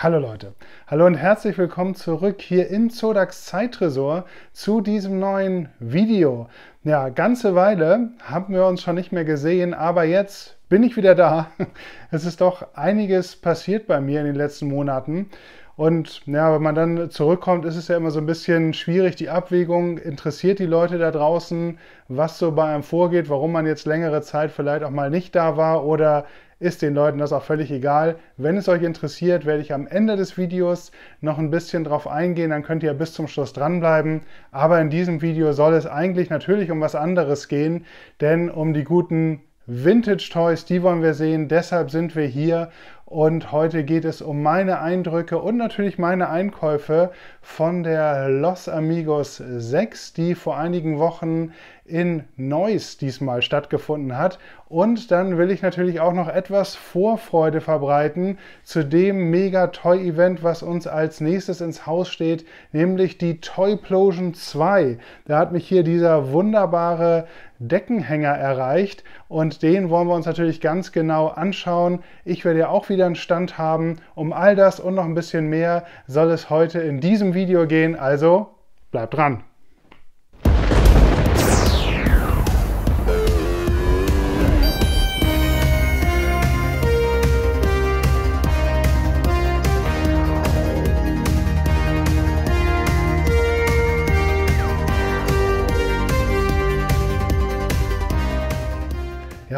Hallo Leute, hallo und herzlich willkommen zurück hier in Zodax Zeitresort zu diesem neuen Video. Ja, ganze Weile haben wir uns schon nicht mehr gesehen, aber jetzt bin ich wieder da. Es ist doch einiges passiert bei mir in den letzten Monaten. Und ja, wenn man dann zurückkommt, ist es ja immer so ein bisschen schwierig, die Abwägung. Interessiert die Leute da draußen, was so bei einem vorgeht, warum man jetzt längere Zeit vielleicht auch mal nicht da war oder ist den Leuten das auch völlig egal. Wenn es euch interessiert, werde ich am Ende des Videos noch ein bisschen drauf eingehen, dann könnt ihr bis zum Schluss dranbleiben. Aber in diesem Video soll es eigentlich natürlich um was anderes gehen, denn um die guten Vintage Toys, die wollen wir sehen, deshalb sind wir hier und heute geht es um meine Eindrücke und natürlich meine Einkäufe von der Los Amigos 6, die vor einigen Wochen in Neuss diesmal stattgefunden hat. Und dann will ich natürlich auch noch etwas Vorfreude verbreiten zu dem mega Toy-Event, was uns als nächstes ins Haus steht, nämlich die Toyplosion 2. Da hat mich hier dieser wunderbare Deckenhänger erreicht und den wollen wir uns natürlich ganz genau anschauen. Ich werde ja auch wieder einen Stand haben. Um all das und noch ein bisschen mehr soll es heute in diesem Video gehen, also bleibt dran!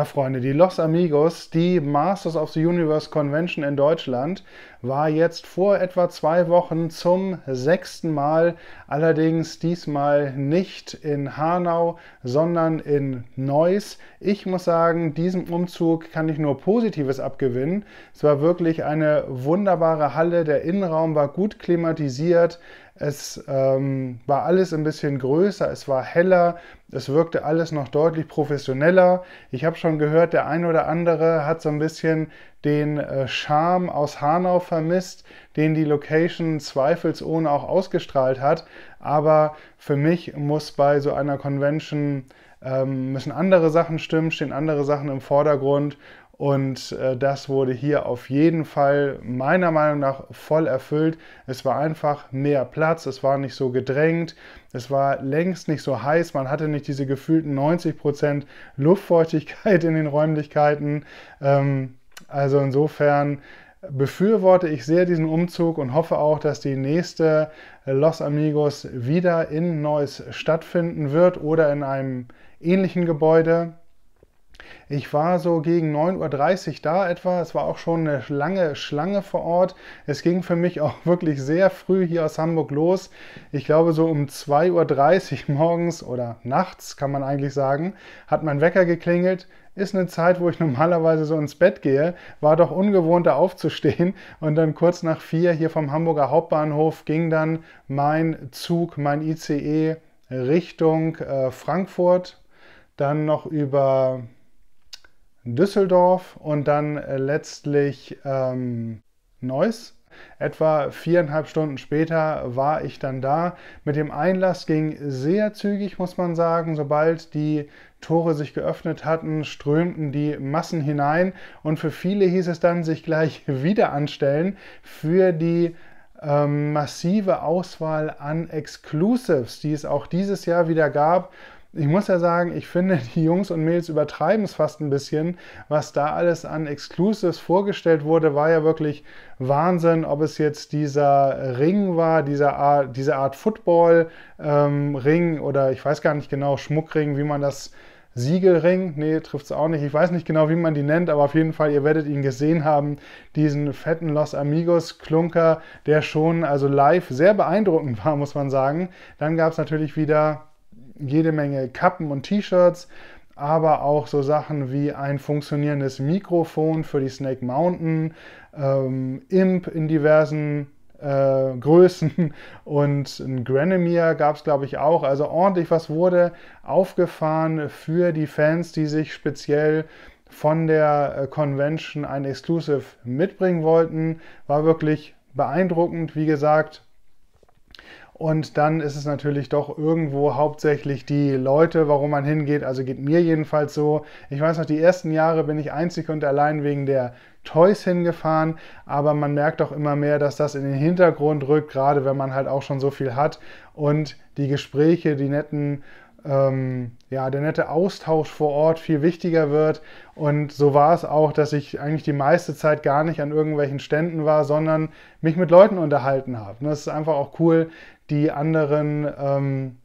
Ja, Freunde, die Los Amigos, die Masters of the Universe Convention in Deutschland, war jetzt vor etwa zwei Wochen zum sechsten Mal, allerdings diesmal nicht in Hanau, sondern in Neuss. Ich muss sagen, diesem Umzug kann ich nur Positives abgewinnen. Es war wirklich eine wunderbare Halle, der Innenraum war gut klimatisiert. Es ähm, war alles ein bisschen größer, es war heller, es wirkte alles noch deutlich professioneller. Ich habe schon gehört, der ein oder andere hat so ein bisschen den äh, Charme aus Hanau vermisst, den die Location zweifelsohne auch ausgestrahlt hat. Aber für mich muss bei so einer Convention ähm, müssen andere Sachen stimmen, stehen andere Sachen im Vordergrund und äh, das wurde hier auf jeden Fall meiner Meinung nach voll erfüllt. Es war einfach mehr Platz, es war nicht so gedrängt, es war längst nicht so heiß, man hatte nicht diese gefühlten 90% Luftfeuchtigkeit in den Räumlichkeiten. Ähm, also insofern befürworte ich sehr diesen Umzug und hoffe auch, dass die nächste äh, Los Amigos wieder in Neuss stattfinden wird oder in einem ähnlichen Gebäude. Ich war so gegen 9.30 Uhr da etwa. Es war auch schon eine lange Schlange vor Ort. Es ging für mich auch wirklich sehr früh hier aus Hamburg los. Ich glaube, so um 2.30 Uhr morgens oder nachts, kann man eigentlich sagen, hat mein Wecker geklingelt. Ist eine Zeit, wo ich normalerweise so ins Bett gehe. War doch ungewohnt, da aufzustehen. Und dann kurz nach vier hier vom Hamburger Hauptbahnhof ging dann mein Zug, mein ICE Richtung äh, Frankfurt. Dann noch über Düsseldorf und dann äh, letztlich ähm, Neuss. Etwa viereinhalb Stunden später war ich dann da. Mit dem Einlass ging sehr zügig, muss man sagen. Sobald die Tore sich geöffnet hatten, strömten die Massen hinein und für viele hieß es dann, sich gleich wieder anstellen für die ähm, massive Auswahl an Exclusives, die es auch dieses Jahr wieder gab ich muss ja sagen, ich finde, die Jungs und Mädels übertreiben es fast ein bisschen. Was da alles an Exclusives vorgestellt wurde, war ja wirklich Wahnsinn. Ob es jetzt dieser Ring war, dieser Art, diese Art Football-Ring ähm, oder ich weiß gar nicht genau, Schmuckring, wie man das Siegelring, nee, trifft es auch nicht. Ich weiß nicht genau, wie man die nennt, aber auf jeden Fall, ihr werdet ihn gesehen haben, diesen fetten Los Amigos Klunker, der schon also live sehr beeindruckend war, muss man sagen. Dann gab es natürlich wieder jede Menge Kappen und T-Shirts, aber auch so Sachen wie ein funktionierendes Mikrofon für die Snake Mountain, ähm, Imp in diversen äh, Größen und ein Granemir gab es, glaube ich, auch. Also ordentlich was wurde aufgefahren für die Fans, die sich speziell von der äh, Convention ein Exclusive mitbringen wollten. War wirklich beeindruckend. Wie gesagt, und dann ist es natürlich doch irgendwo hauptsächlich die Leute, warum man hingeht. Also geht mir jedenfalls so. Ich weiß noch, die ersten Jahre bin ich einzig und allein wegen der Toys hingefahren, aber man merkt auch immer mehr, dass das in den Hintergrund rückt, gerade wenn man halt auch schon so viel hat und die Gespräche, die netten ähm, ja, der nette Austausch vor Ort viel wichtiger wird. Und so war es auch, dass ich eigentlich die meiste Zeit gar nicht an irgendwelchen Ständen war, sondern mich mit Leuten unterhalten habe. Und das ist einfach auch cool, die anderen ähm,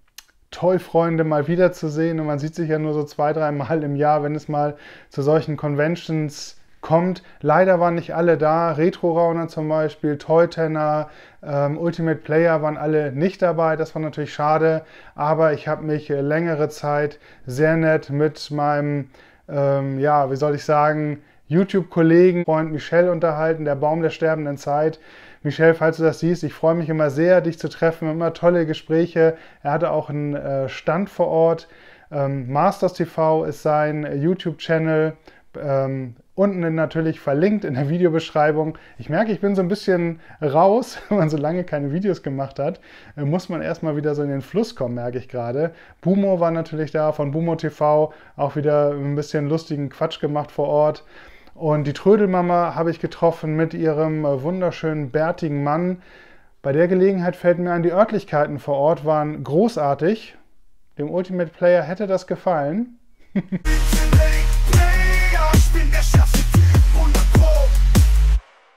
Toy-Freunde mal wiederzusehen. Und man sieht sich ja nur so zwei, dreimal im Jahr, wenn es mal zu solchen Conventions kommt. Leider waren nicht alle da. Retro-Rauner zum Beispiel, Toy-Tenner, ähm, Ultimate Player waren alle nicht dabei. Das war natürlich schade. Aber ich habe mich äh, längere Zeit sehr nett mit meinem, ähm, ja, wie soll ich sagen, YouTube-Kollegen, Freund Michel unterhalten, der Baum der sterbenden Zeit. Michel, falls du das siehst, ich freue mich immer sehr, dich zu treffen. Immer tolle Gespräche. Er hatte auch einen äh, Stand vor Ort. Ähm, Masters TV ist sein äh, YouTube-Channel. Ähm, unten natürlich verlinkt in der Videobeschreibung. Ich merke, ich bin so ein bisschen raus, wenn man so lange keine Videos gemacht hat. Äh, muss man erstmal wieder so in den Fluss kommen, merke ich gerade. Bumo war natürlich da von Bumo TV, auch wieder ein bisschen lustigen Quatsch gemacht vor Ort. Und die Trödelmama habe ich getroffen mit ihrem äh, wunderschönen bärtigen Mann. Bei der Gelegenheit fällt mir ein, die Örtlichkeiten vor Ort waren großartig. Dem Ultimate Player hätte das gefallen. Play, play, ich bin geschafft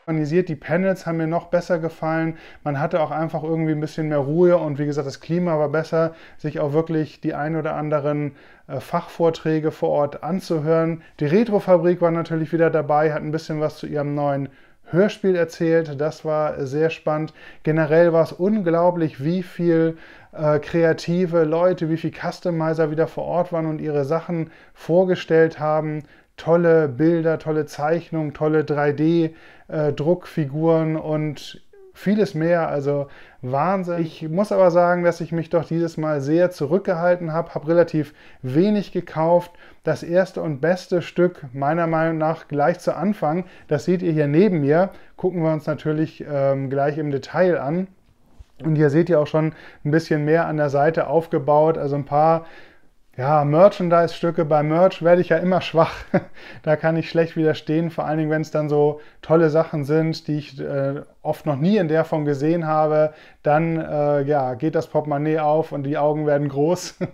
organisiert. Die Panels haben mir noch besser gefallen. Man hatte auch einfach irgendwie ein bisschen mehr Ruhe und wie gesagt, das Klima war besser, sich auch wirklich die ein oder anderen äh, Fachvorträge vor Ort anzuhören. Die Retrofabrik war natürlich wieder dabei, hat ein bisschen was zu ihrem neuen Hörspiel erzählt. Das war sehr spannend. Generell war es unglaublich, wie viel äh, kreative Leute, wie viele Customizer wieder vor Ort waren und ihre Sachen vorgestellt haben tolle Bilder, tolle Zeichnungen, tolle 3D-Druckfiguren äh, und vieles mehr. Also Wahnsinn. Ich muss aber sagen, dass ich mich doch dieses Mal sehr zurückgehalten habe, habe relativ wenig gekauft. Das erste und beste Stück meiner Meinung nach gleich zu Anfang, das seht ihr hier neben mir, gucken wir uns natürlich ähm, gleich im Detail an. Und hier seht ihr auch schon ein bisschen mehr an der Seite aufgebaut, also ein paar ja, Merchandise-Stücke, bei Merch werde ich ja immer schwach. da kann ich schlecht widerstehen, vor allen Dingen, wenn es dann so tolle Sachen sind, die ich äh, oft noch nie in der Form gesehen habe. Dann äh, ja, geht das Portemonnaie auf und die Augen werden groß.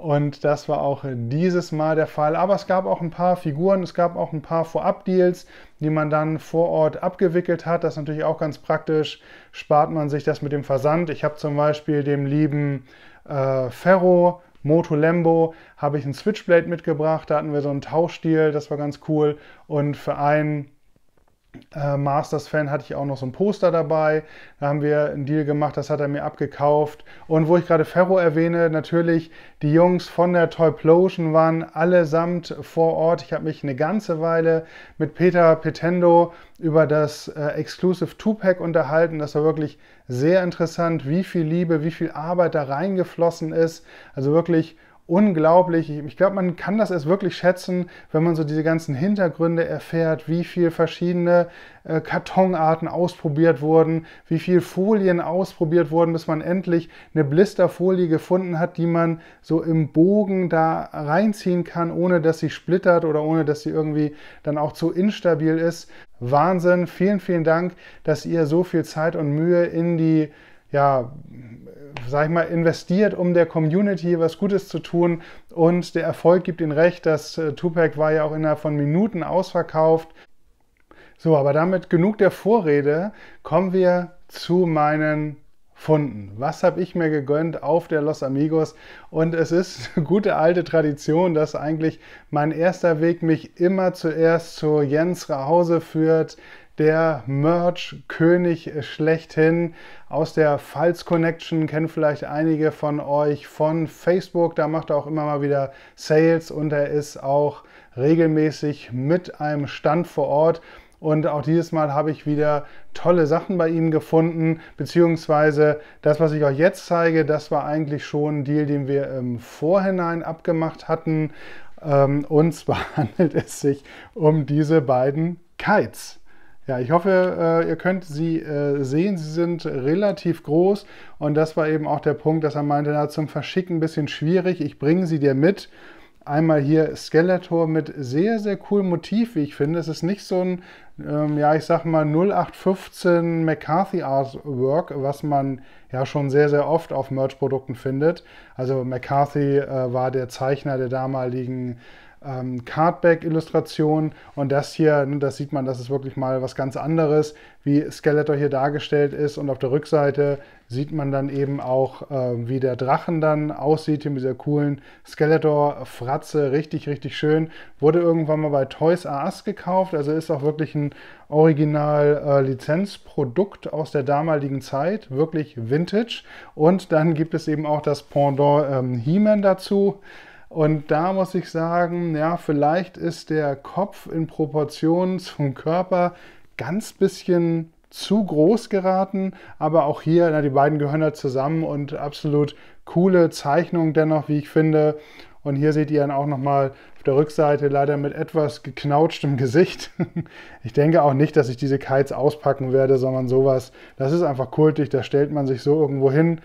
Und das war auch dieses Mal der Fall. Aber es gab auch ein paar Figuren, es gab auch ein paar Vorab-Deals, die man dann vor Ort abgewickelt hat. Das ist natürlich auch ganz praktisch. Spart man sich das mit dem Versand. Ich habe zum Beispiel dem lieben äh, Ferro Moto Lembo habe ich ein Switchblade mitgebracht, da hatten wir so einen Tauschstil, das war ganz cool. Und für einen äh, Masters-Fan hatte ich auch noch so ein Poster dabei. Da haben wir einen Deal gemacht, das hat er mir abgekauft. Und wo ich gerade Ferro erwähne, natürlich die Jungs von der Toyplosion waren allesamt vor Ort. Ich habe mich eine ganze Weile mit Peter Petendo über das äh, Exclusive 2-Pack unterhalten. Das war wirklich sehr interessant, wie viel Liebe, wie viel Arbeit da reingeflossen ist. Also wirklich unglaublich. Ich glaube, man kann das erst wirklich schätzen, wenn man so diese ganzen Hintergründe erfährt, wie viel verschiedene äh, Kartonarten ausprobiert wurden, wie viel Folien ausprobiert wurden, bis man endlich eine Blisterfolie gefunden hat, die man so im Bogen da reinziehen kann, ohne dass sie splittert oder ohne dass sie irgendwie dann auch zu instabil ist. Wahnsinn. Vielen, vielen Dank, dass ihr so viel Zeit und Mühe in die ja, sag ich mal, investiert, um der Community was Gutes zu tun. Und der Erfolg gibt ihnen recht. Das äh, Tupac war ja auch innerhalb von Minuten ausverkauft. So, aber damit genug der Vorrede. Kommen wir zu meinen Funden. Was habe ich mir gegönnt auf der Los Amigos? Und es ist eine gute alte Tradition, dass eigentlich mein erster Weg mich immer zuerst zu Jens Rahause führt, der Merch-König schlechthin aus der Pfalz Connection, kennen vielleicht einige von euch von Facebook. Da macht er auch immer mal wieder Sales und er ist auch regelmäßig mit einem Stand vor Ort. Und auch dieses Mal habe ich wieder tolle Sachen bei ihm gefunden, beziehungsweise das, was ich euch jetzt zeige, das war eigentlich schon ein Deal, den wir im Vorhinein abgemacht hatten. Ähm, und zwar handelt es sich um diese beiden Kites. Ja, ich hoffe, äh, ihr könnt sie äh, sehen. Sie sind relativ groß und das war eben auch der Punkt, dass er meinte, na, zum Verschicken ein bisschen schwierig. Ich bringe sie dir mit. Einmal hier Skeletor mit sehr, sehr coolem Motiv, wie ich finde. Es ist nicht so ein, ähm, ja, ich sag mal 0815 McCarthy Artwork, was man ja schon sehr, sehr oft auf Merch-Produkten findet. Also McCarthy äh, war der Zeichner der damaligen ähm, Cardback-Illustration. Und das hier, ne, das sieht man, das ist wirklich mal was ganz anderes, wie Skeletor hier dargestellt ist. Und auf der Rückseite sieht man dann eben auch, äh, wie der Drachen dann aussieht, hier mit dieser coolen Skeletor-Fratze. Richtig, richtig schön. Wurde irgendwann mal bei Toys R Us gekauft, also ist auch wirklich ein Original-Lizenzprodukt äh, aus der damaligen Zeit, wirklich Vintage. Und dann gibt es eben auch das Pendant ähm, He-Man dazu. Und da muss ich sagen, ja, vielleicht ist der Kopf in Proportion zum Körper ganz bisschen zu groß geraten, aber auch hier, na, die beiden gehören halt zusammen und absolut coole Zeichnung dennoch, wie ich finde. Und hier seht ihr dann auch nochmal auf der Rückseite leider mit etwas geknautschtem Gesicht. Ich denke auch nicht, dass ich diese Kites auspacken werde, sondern sowas. Das ist einfach kultig, da stellt man sich so irgendwo hin,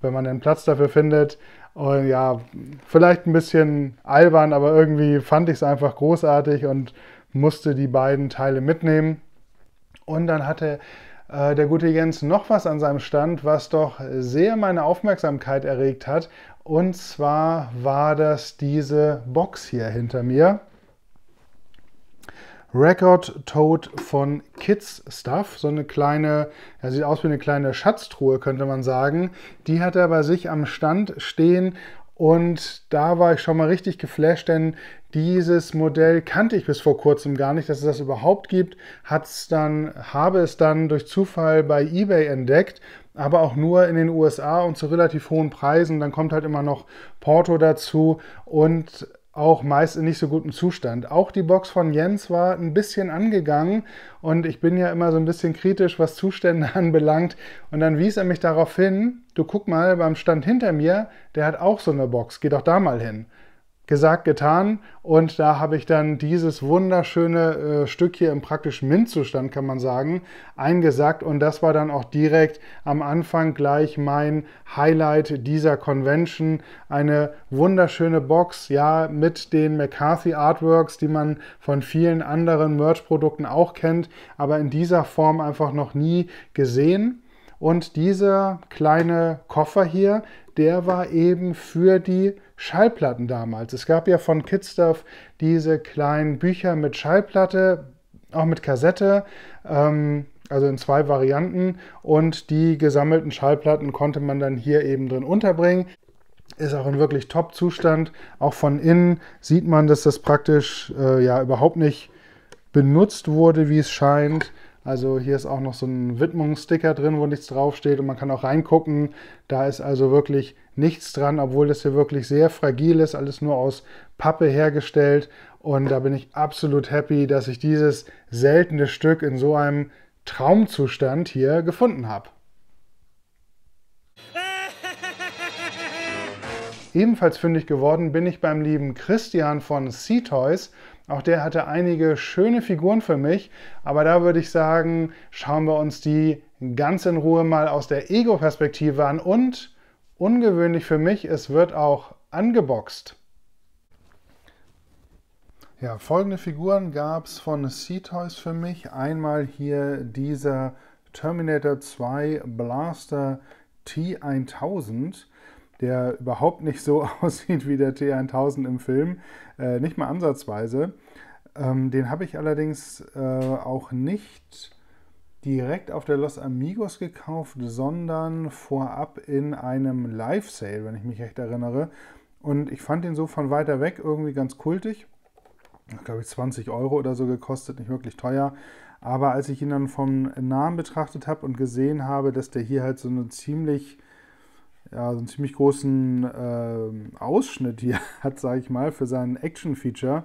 wenn man den Platz dafür findet. Und ja, vielleicht ein bisschen albern, aber irgendwie fand ich es einfach großartig und musste die beiden Teile mitnehmen. Und dann hatte äh, der gute Jens noch was an seinem Stand, was doch sehr meine Aufmerksamkeit erregt hat. Und zwar war das diese Box hier hinter mir. Record Toad von Kids Stuff. So eine kleine, ja, sieht aus wie eine kleine Schatztruhe, könnte man sagen. Die hat er bei sich am Stand stehen und da war ich schon mal richtig geflasht, denn dieses Modell kannte ich bis vor kurzem gar nicht, dass es das überhaupt gibt. Hat's dann, habe es dann durch Zufall bei eBay entdeckt, aber auch nur in den USA und zu relativ hohen Preisen. Dann kommt halt immer noch Porto dazu und auch meist in nicht so gutem Zustand. Auch die Box von Jens war ein bisschen angegangen und ich bin ja immer so ein bisschen kritisch, was Zustände anbelangt. Und dann wies er mich darauf hin, du guck mal beim Stand hinter mir, der hat auch so eine Box, geh doch da mal hin gesagt, getan. Und da habe ich dann dieses wunderschöne äh, Stück hier im praktischen MINT-Zustand, kann man sagen, eingesackt. Und das war dann auch direkt am Anfang gleich mein Highlight dieser Convention. Eine wunderschöne Box, ja, mit den McCarthy Artworks, die man von vielen anderen Merch-Produkten auch kennt, aber in dieser Form einfach noch nie gesehen. Und dieser kleine Koffer hier, der war eben für die Schallplatten damals. Es gab ja von Kidstuff diese kleinen Bücher mit Schallplatte, auch mit Kassette, ähm, also in zwei Varianten. Und die gesammelten Schallplatten konnte man dann hier eben drin unterbringen. Ist auch in wirklich Top-Zustand. Auch von innen sieht man, dass das praktisch äh, ja überhaupt nicht benutzt wurde, wie es scheint. Also hier ist auch noch so ein Widmungssticker drin, wo nichts draufsteht und man kann auch reingucken. Da ist also wirklich nichts dran, obwohl das hier wirklich sehr fragil ist, alles nur aus Pappe hergestellt. Und da bin ich absolut happy, dass ich dieses seltene Stück in so einem Traumzustand hier gefunden habe. Ebenfalls fündig geworden bin ich beim lieben Christian von Sea Toys auch der hatte einige schöne Figuren für mich, aber da würde ich sagen, schauen wir uns die ganz in Ruhe mal aus der Ego-Perspektive an und ungewöhnlich für mich, es wird auch angeboxt. Ja, folgende Figuren gab es von Sea Toys für mich. Einmal hier dieser Terminator 2 Blaster T1000 der überhaupt nicht so aussieht wie der T1000 im Film, äh, nicht mal ansatzweise. Ähm, den habe ich allerdings äh, auch nicht direkt auf der Los Amigos gekauft, sondern vorab in einem Live-Sale, wenn ich mich recht erinnere. Und ich fand den so von weiter weg irgendwie ganz kultig. Ich glaube ich 20 Euro oder so gekostet, nicht wirklich teuer. Aber als ich ihn dann vom Namen betrachtet habe und gesehen habe, dass der hier halt so einen ziemlich, ja, so einen ziemlich großen äh, Ausschnitt hier hat, sage ich mal, für seinen Action-Feature,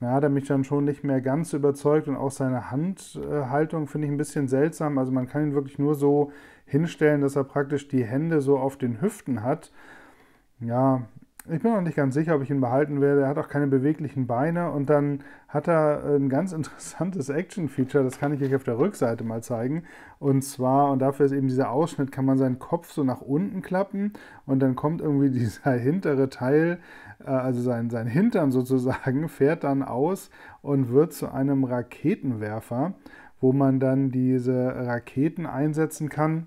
da hat er mich dann schon nicht mehr ganz überzeugt und auch seine Handhaltung finde ich ein bisschen seltsam. Also man kann ihn wirklich nur so hinstellen, dass er praktisch die Hände so auf den Hüften hat. Ja, ich bin noch nicht ganz sicher, ob ich ihn behalten werde. Er hat auch keine beweglichen Beine und dann hat er ein ganz interessantes Action-Feature, das kann ich euch auf der Rückseite mal zeigen. Und zwar, und dafür ist eben dieser Ausschnitt, kann man seinen Kopf so nach unten klappen und dann kommt irgendwie dieser hintere Teil äh, also sein, sein Hintern sozusagen, fährt dann aus und wird zu einem Raketenwerfer, wo man dann diese Raketen einsetzen kann.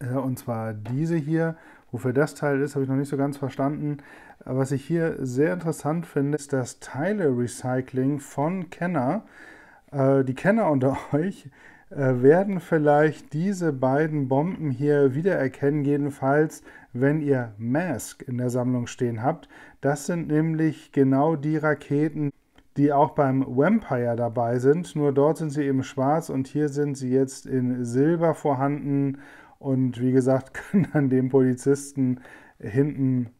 Äh, und zwar diese hier. Wofür das Teil ist, habe ich noch nicht so ganz verstanden. Äh, was ich hier sehr interessant finde, ist das Teile-Recycling von Kenner. Die Kenner unter euch, äh, werden vielleicht diese beiden Bomben hier wiedererkennen, jedenfalls wenn ihr Mask in der Sammlung stehen habt. Das sind nämlich genau die Raketen, die auch beim Vampire dabei sind, nur dort sind sie eben schwarz und hier sind sie jetzt in Silber vorhanden und wie gesagt können dann dem Polizisten hinten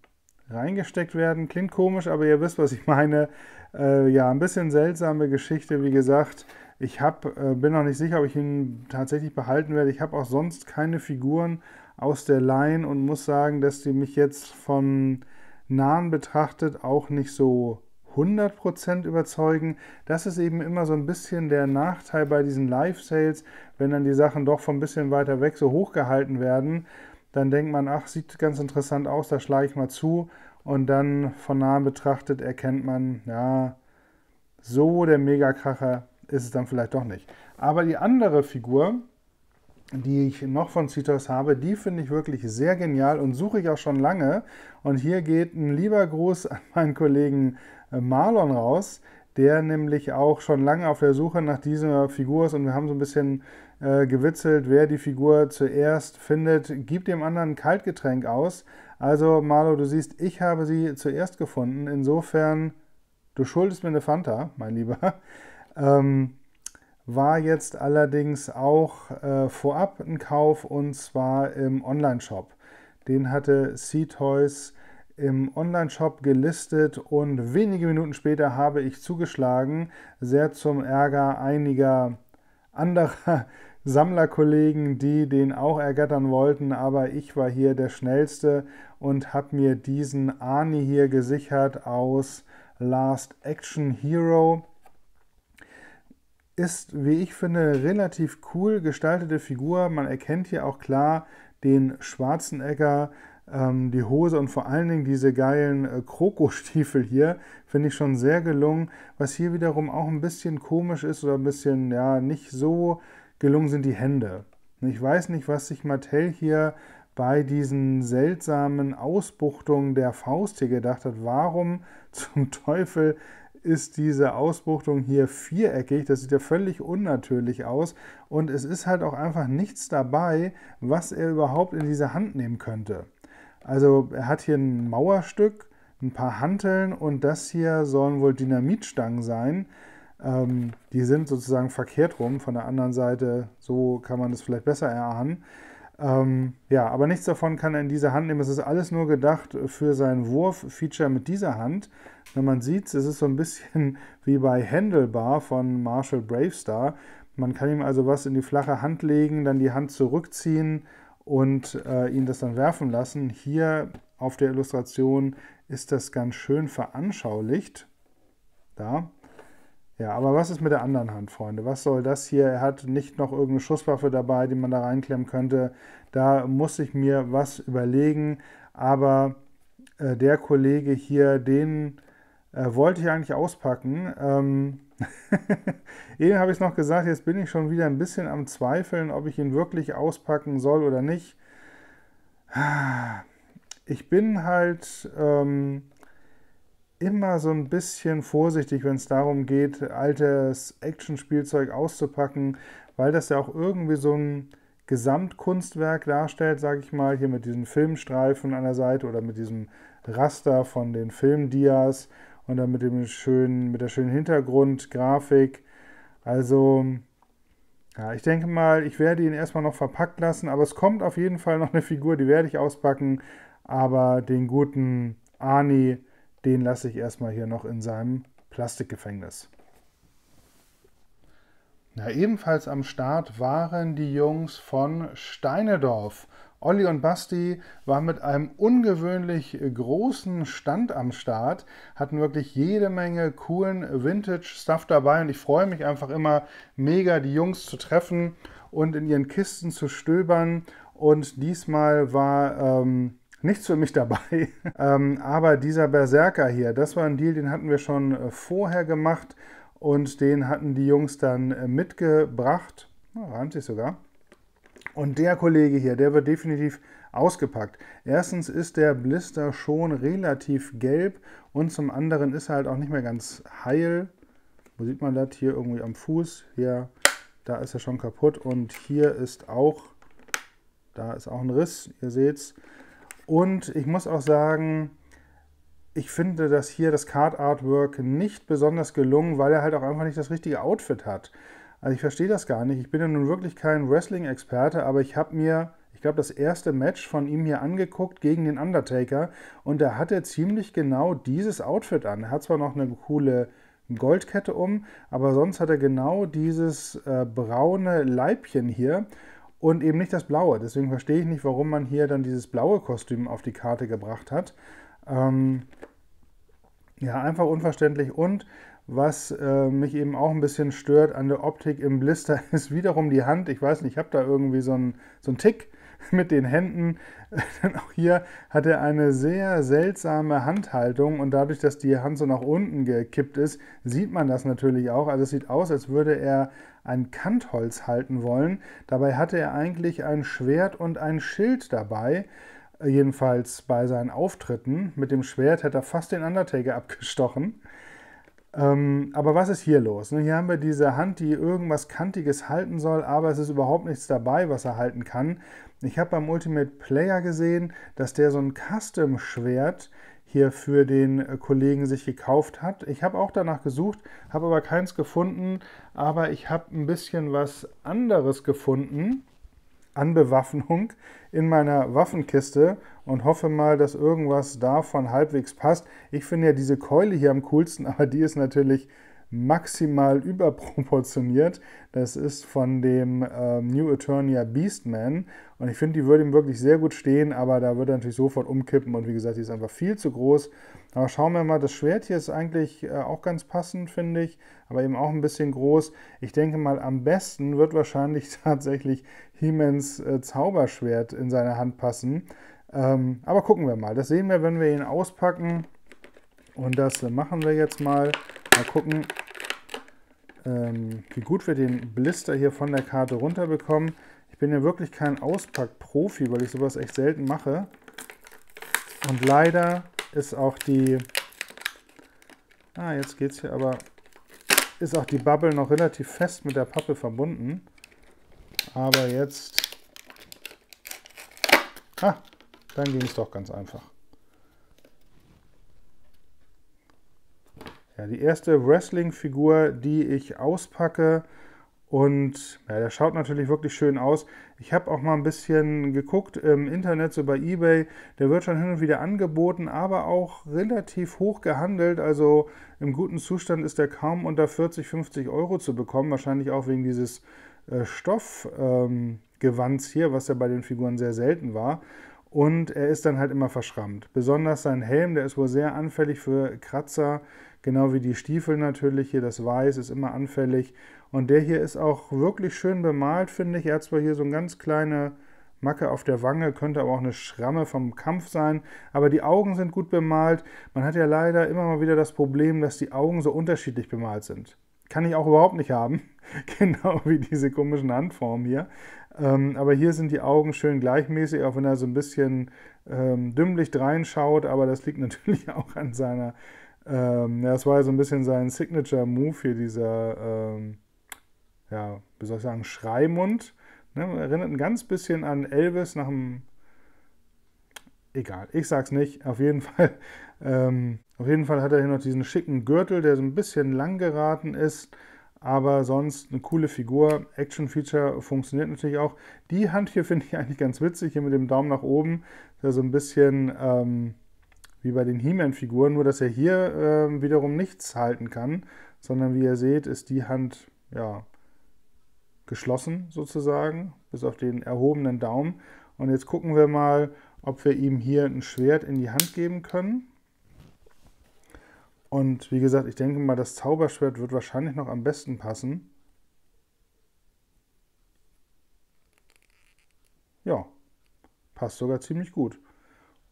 reingesteckt werden. Klingt komisch, aber ihr wisst, was ich meine. Äh, ja, ein bisschen seltsame Geschichte, wie gesagt. Ich hab, äh, bin noch nicht sicher, ob ich ihn tatsächlich behalten werde. Ich habe auch sonst keine Figuren aus der Line und muss sagen, dass die mich jetzt von nahen betrachtet auch nicht so 100% überzeugen. Das ist eben immer so ein bisschen der Nachteil bei diesen Live-Sales, wenn dann die Sachen doch von ein bisschen weiter weg so hochgehalten werden. Dann denkt man, ach, sieht ganz interessant aus, da schlage ich mal zu. Und dann von nahen betrachtet erkennt man, ja, so der Megakracher ist es dann vielleicht doch nicht. Aber die andere Figur, die ich noch von Citos habe, die finde ich wirklich sehr genial und suche ich auch schon lange. Und hier geht ein lieber Gruß an meinen Kollegen äh, Marlon raus, der nämlich auch schon lange auf der Suche nach dieser Figur ist und wir haben so ein bisschen äh, gewitzelt, wer die Figur zuerst findet, gibt dem anderen ein Kaltgetränk aus. Also Marlo, du siehst, ich habe sie zuerst gefunden. Insofern, du schuldest mir eine Fanta, mein Lieber. Ähm, war jetzt allerdings auch äh, vorab ein Kauf und zwar im Online-Shop. Den hatte Sea Toys im Online-Shop gelistet und wenige Minuten später habe ich zugeschlagen, sehr zum Ärger einiger anderer Sammlerkollegen, die den auch ergattern wollten, aber ich war hier der Schnellste und habe mir diesen Arnie hier gesichert aus Last Action Hero ist, wie ich finde, relativ cool gestaltete Figur. Man erkennt hier auch klar den Schwarzenegger, ähm, die Hose und vor allen Dingen diese geilen äh, Krokostiefel hier. Finde ich schon sehr gelungen. Was hier wiederum auch ein bisschen komisch ist oder ein bisschen, ja, nicht so gelungen sind die Hände. Ich weiß nicht, was sich Mattel hier bei diesen seltsamen Ausbuchtungen der Faust hier gedacht hat. Warum zum Teufel ist diese Ausbuchtung hier viereckig. Das sieht ja völlig unnatürlich aus. Und es ist halt auch einfach nichts dabei, was er überhaupt in diese Hand nehmen könnte. Also er hat hier ein Mauerstück, ein paar Hanteln und das hier sollen wohl Dynamitstangen sein. Ähm, die sind sozusagen verkehrt rum von der anderen Seite. So kann man das vielleicht besser erahnen. Ähm, ja, aber nichts davon kann er in diese Hand nehmen. Es ist alles nur gedacht für sein Wurf-Feature mit dieser Hand. Wenn man sieht, es ist so ein bisschen wie bei Handlebar von Marshall Bravestar. Man kann ihm also was in die flache Hand legen, dann die Hand zurückziehen und äh, ihn das dann werfen lassen. Hier auf der Illustration ist das ganz schön veranschaulicht. Da. Ja, aber was ist mit der anderen Hand, Freunde? Was soll das hier? Er hat nicht noch irgendeine Schusswaffe dabei, die man da reinklemmen könnte. Da muss ich mir was überlegen. Aber äh, der Kollege hier, den äh, wollte ich eigentlich auspacken. Ähm Eben habe ich es noch gesagt, jetzt bin ich schon wieder ein bisschen am Zweifeln, ob ich ihn wirklich auspacken soll oder nicht. Ich bin halt ähm, immer so ein bisschen vorsichtig, wenn es darum geht, altes Actionspielzeug auszupacken, weil das ja auch irgendwie so ein Gesamtkunstwerk darstellt, sage ich mal, hier mit diesen Filmstreifen an der Seite oder mit diesem Raster von den Filmdias und dann mit, dem schönen, mit der schönen Hintergrundgrafik. Also, ja, ich denke mal, ich werde ihn erstmal noch verpackt lassen, aber es kommt auf jeden Fall noch eine Figur, die werde ich auspacken. Aber den guten Ani, den lasse ich erstmal hier noch in seinem Plastikgefängnis. Ja, ebenfalls am Start waren die Jungs von Steinedorf. Olli und Basti waren mit einem ungewöhnlich äh, großen Stand am Start, hatten wirklich jede Menge coolen Vintage-Stuff dabei und ich freue mich einfach immer mega, die Jungs zu treffen und in ihren Kisten zu stöbern. Und diesmal war ähm, nichts für mich dabei. ähm, aber dieser Berserker hier, das war ein Deal, den hatten wir schon äh, vorher gemacht und den hatten die Jungs dann äh, mitgebracht. Na, reimt sich sogar. Und der Kollege hier, der wird definitiv ausgepackt. Erstens ist der Blister schon relativ gelb und zum anderen ist er halt auch nicht mehr ganz heil. Wo sieht man das? Hier irgendwie am Fuß. Ja, da ist er schon kaputt und hier ist auch, da ist auch ein Riss, ihr seht's. Und ich muss auch sagen, ich finde das hier, das Card Artwork, nicht besonders gelungen, weil er halt auch einfach nicht das richtige Outfit hat. Also ich verstehe das gar nicht. Ich bin ja nun wirklich kein Wrestling-Experte, aber ich habe mir, ich glaube, das erste Match von ihm hier angeguckt gegen den Undertaker und da hat er ziemlich genau dieses Outfit an. Er hat zwar noch eine coole Goldkette um, aber sonst hat er genau dieses äh, braune Leibchen hier und eben nicht das blaue. Deswegen verstehe ich nicht, warum man hier dann dieses blaue Kostüm auf die Karte gebracht hat. Ähm, ja, einfach unverständlich. Und was äh, mich eben auch ein bisschen stört an der Optik im Blister ist wiederum die Hand. Ich weiß nicht, ich habe da irgendwie so einen, so einen Tick mit den Händen. Denn auch hier hat er eine sehr seltsame Handhaltung und dadurch, dass die Hand so nach unten gekippt ist, sieht man das natürlich auch. Also es sieht aus, als würde er ein Kantholz halten wollen. Dabei hatte er eigentlich ein Schwert und ein Schild dabei. Jedenfalls bei seinen Auftritten. Mit dem Schwert hätte er fast den Undertaker abgestochen. Ähm, aber was ist hier los? Ne? Hier haben wir diese Hand, die irgendwas Kantiges halten soll, aber es ist überhaupt nichts dabei, was er halten kann. Ich habe beim Ultimate Player gesehen, dass der so ein Custom-Schwert hier für den äh, Kollegen sich gekauft hat. Ich habe auch danach gesucht, habe aber keins gefunden, aber ich habe ein bisschen was anderes gefunden an Bewaffnung in meiner Waffenkiste und hoffe mal, dass irgendwas davon halbwegs passt. Ich finde ja diese Keule hier am coolsten, aber die ist natürlich maximal überproportioniert. Das ist von dem äh, New Eternia Beastman. Und ich finde, die würde ihm wirklich sehr gut stehen, aber da würde er natürlich sofort umkippen. Und wie gesagt, die ist einfach viel zu groß. Aber schauen wir mal, das Schwert hier ist eigentlich äh, auch ganz passend, finde ich, aber eben auch ein bisschen groß. Ich denke mal, am besten wird wahrscheinlich tatsächlich Hemens äh, Zauberschwert in seine Hand passen. Ähm, aber gucken wir mal. Das sehen wir, wenn wir ihn auspacken. Und das machen wir jetzt mal. Mal gucken, ähm, wie gut wir den Blister hier von der Karte runterbekommen. Ich bin ja wirklich kein Auspackprofi, weil ich sowas echt selten mache. Und leider ist auch die... Ah, jetzt geht's hier aber... Ist auch die Bubble noch relativ fest mit der Pappe verbunden. Aber jetzt... Ah, dann ging es doch ganz einfach. Ja, die erste Wrestling-Figur, die ich auspacke und ja, der schaut natürlich wirklich schön aus. Ich habe auch mal ein bisschen geguckt im Internet, so bei Ebay. Der wird schon hin und wieder angeboten, aber auch relativ hoch gehandelt. Also im guten Zustand ist der kaum unter 40, 50 Euro zu bekommen. Wahrscheinlich auch wegen dieses äh, Stoffgewands ähm, hier, was ja bei den Figuren sehr selten war und er ist dann halt immer verschrammt. Besonders sein Helm, der ist wohl sehr anfällig für Kratzer, genau wie die Stiefel natürlich hier, das Weiß ist immer anfällig. Und der hier ist auch wirklich schön bemalt, finde ich. Er hat zwar hier so eine ganz kleine Macke auf der Wange, könnte aber auch eine Schramme vom Kampf sein. Aber die Augen sind gut bemalt. Man hat ja leider immer mal wieder das Problem, dass die Augen so unterschiedlich bemalt sind. Kann ich auch überhaupt nicht haben. genau wie diese komischen Handformen hier. Ähm, aber hier sind die Augen schön gleichmäßig, auch wenn er so ein bisschen ähm, dümmlich reinschaut. Aber das liegt natürlich auch an seiner. Ähm, das war ja so ein bisschen sein Signature-Move hier, dieser, ähm, ja, wie soll ich sagen, Schreimund. Ne? Erinnert ein ganz bisschen an Elvis nach dem. Egal, ich sag's nicht. Auf jeden Fall. Ähm, auf jeden Fall hat er hier noch diesen schicken Gürtel, der so ein bisschen lang geraten ist aber sonst eine coole Figur. Action-Feature funktioniert natürlich auch. Die Hand hier finde ich eigentlich ganz witzig, hier mit dem Daumen nach oben. Ist ja so ein bisschen ähm, wie bei den He-Man-Figuren, nur dass er hier ähm, wiederum nichts halten kann, sondern wie ihr seht, ist die Hand ja, geschlossen sozusagen, bis auf den erhobenen Daumen. Und jetzt gucken wir mal, ob wir ihm hier ein Schwert in die Hand geben können. Und wie gesagt, ich denke mal, das Zauberschwert wird wahrscheinlich noch am besten passen. Ja, passt sogar ziemlich gut.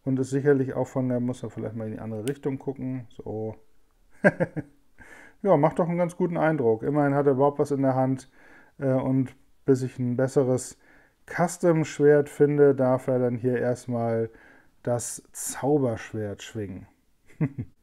Und ist sicherlich auch von der, muss man vielleicht mal in die andere Richtung gucken. So. ja, macht doch einen ganz guten Eindruck. Immerhin hat er überhaupt was in der Hand. Äh, und bis ich ein besseres Custom-Schwert finde, darf er dann hier erstmal das Zauberschwert schwingen.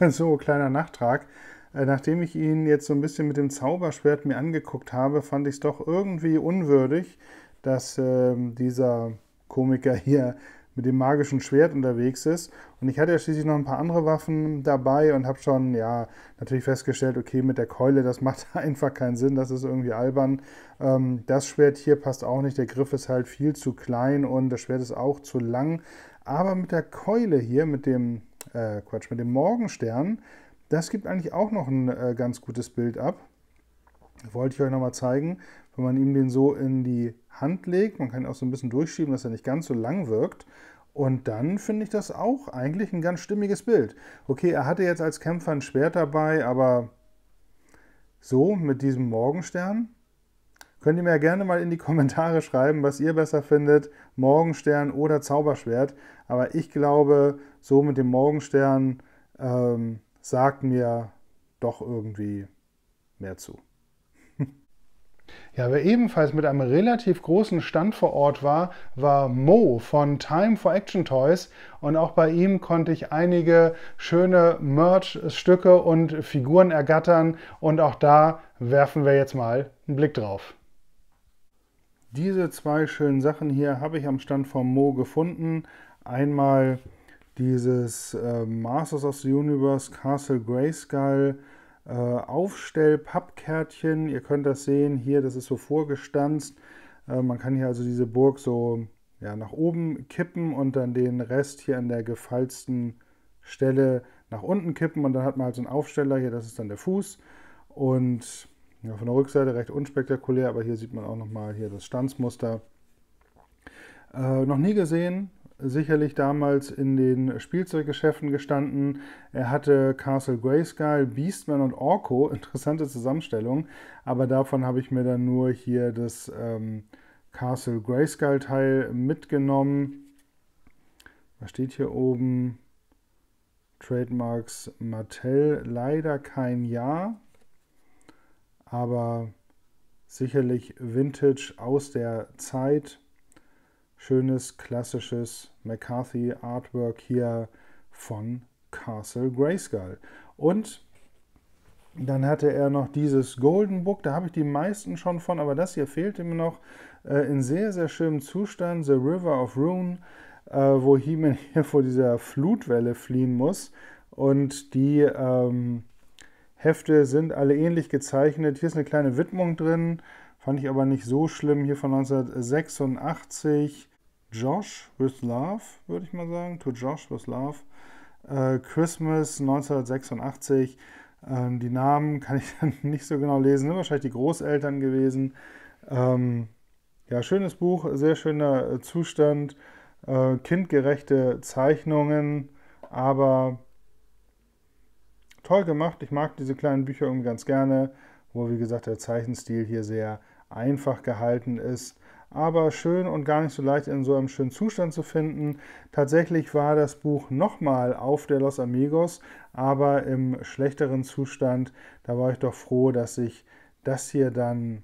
so kleiner Nachtrag. Äh, nachdem ich ihn jetzt so ein bisschen mit dem Zauberschwert mir angeguckt habe, fand ich es doch irgendwie unwürdig, dass äh, dieser Komiker hier mit dem magischen Schwert unterwegs ist. Und ich hatte ja schließlich noch ein paar andere Waffen dabei und habe schon, ja, natürlich festgestellt, okay, mit der Keule, das macht einfach keinen Sinn, das ist irgendwie albern. Ähm, das Schwert hier passt auch nicht, der Griff ist halt viel zu klein und das Schwert ist auch zu lang. Aber mit der Keule hier, mit dem äh, Quatsch, mit dem Morgenstern, das gibt eigentlich auch noch ein äh, ganz gutes Bild ab. Wollte ich euch nochmal zeigen, wenn man ihm den so in die Hand legt, man kann ihn auch so ein bisschen durchschieben, dass er nicht ganz so lang wirkt. Und dann finde ich das auch eigentlich ein ganz stimmiges Bild. Okay, er hatte jetzt als Kämpfer ein Schwert dabei, aber so mit diesem Morgenstern, Könnt ihr mir ja gerne mal in die Kommentare schreiben, was ihr besser findet, Morgenstern oder Zauberschwert. Aber ich glaube, so mit dem Morgenstern ähm, sagt mir doch irgendwie mehr zu. Ja, wer ebenfalls mit einem relativ großen Stand vor Ort war, war Mo von Time for Action Toys und auch bei ihm konnte ich einige schöne Merch-Stücke und Figuren ergattern und auch da werfen wir jetzt mal einen Blick drauf. Diese zwei schönen Sachen hier habe ich am Stand vom Mo gefunden. Einmal dieses äh, Masters of the Universe Castle Grayskull äh, Aufstellpappkärtchen. Ihr könnt das sehen hier, das ist so vorgestanzt. Äh, man kann hier also diese Burg so ja, nach oben kippen und dann den Rest hier an der gefalzten Stelle nach unten kippen und dann hat man halt so einen Aufsteller hier, das ist dann der Fuß und ja, von der Rückseite recht unspektakulär, aber hier sieht man auch nochmal hier das Stanzmuster. Äh, noch nie gesehen, sicherlich damals in den Spielzeuggeschäften gestanden. Er hatte Castle Greyskull, Beastman und Orko, interessante Zusammenstellung, aber davon habe ich mir dann nur hier das ähm, Castle Greyskull Teil mitgenommen. Was steht hier oben? Trademarks Mattel, leider kein Jahr aber sicherlich Vintage aus der Zeit. Schönes klassisches McCarthy Artwork hier von Castle Grayskull. Und dann hatte er noch dieses Golden Book, da habe ich die meisten schon von, aber das hier fehlte mir noch äh, in sehr, sehr schönem Zustand. The River of Rune, äh, wo He-Man hier vor dieser Flutwelle fliehen muss und die ähm, Hefte sind alle ähnlich gezeichnet. Hier ist eine kleine Widmung drin, fand ich aber nicht so schlimm. Hier von 1986. Josh with Love, würde ich mal sagen. To Josh with Love. Äh, Christmas 1986. Ähm, die Namen kann ich dann nicht so genau lesen. Sind wahrscheinlich die Großeltern gewesen. Ähm, ja, schönes Buch, sehr schöner äh, Zustand. Äh, kindgerechte Zeichnungen, aber toll gemacht. Ich mag diese kleinen Bücher irgendwie ganz gerne, wo wie gesagt der Zeichenstil hier sehr einfach gehalten ist, aber schön und gar nicht so leicht in so einem schönen Zustand zu finden. Tatsächlich war das Buch nochmal auf der Los Amigos, aber im schlechteren Zustand. Da war ich doch froh, dass ich das hier dann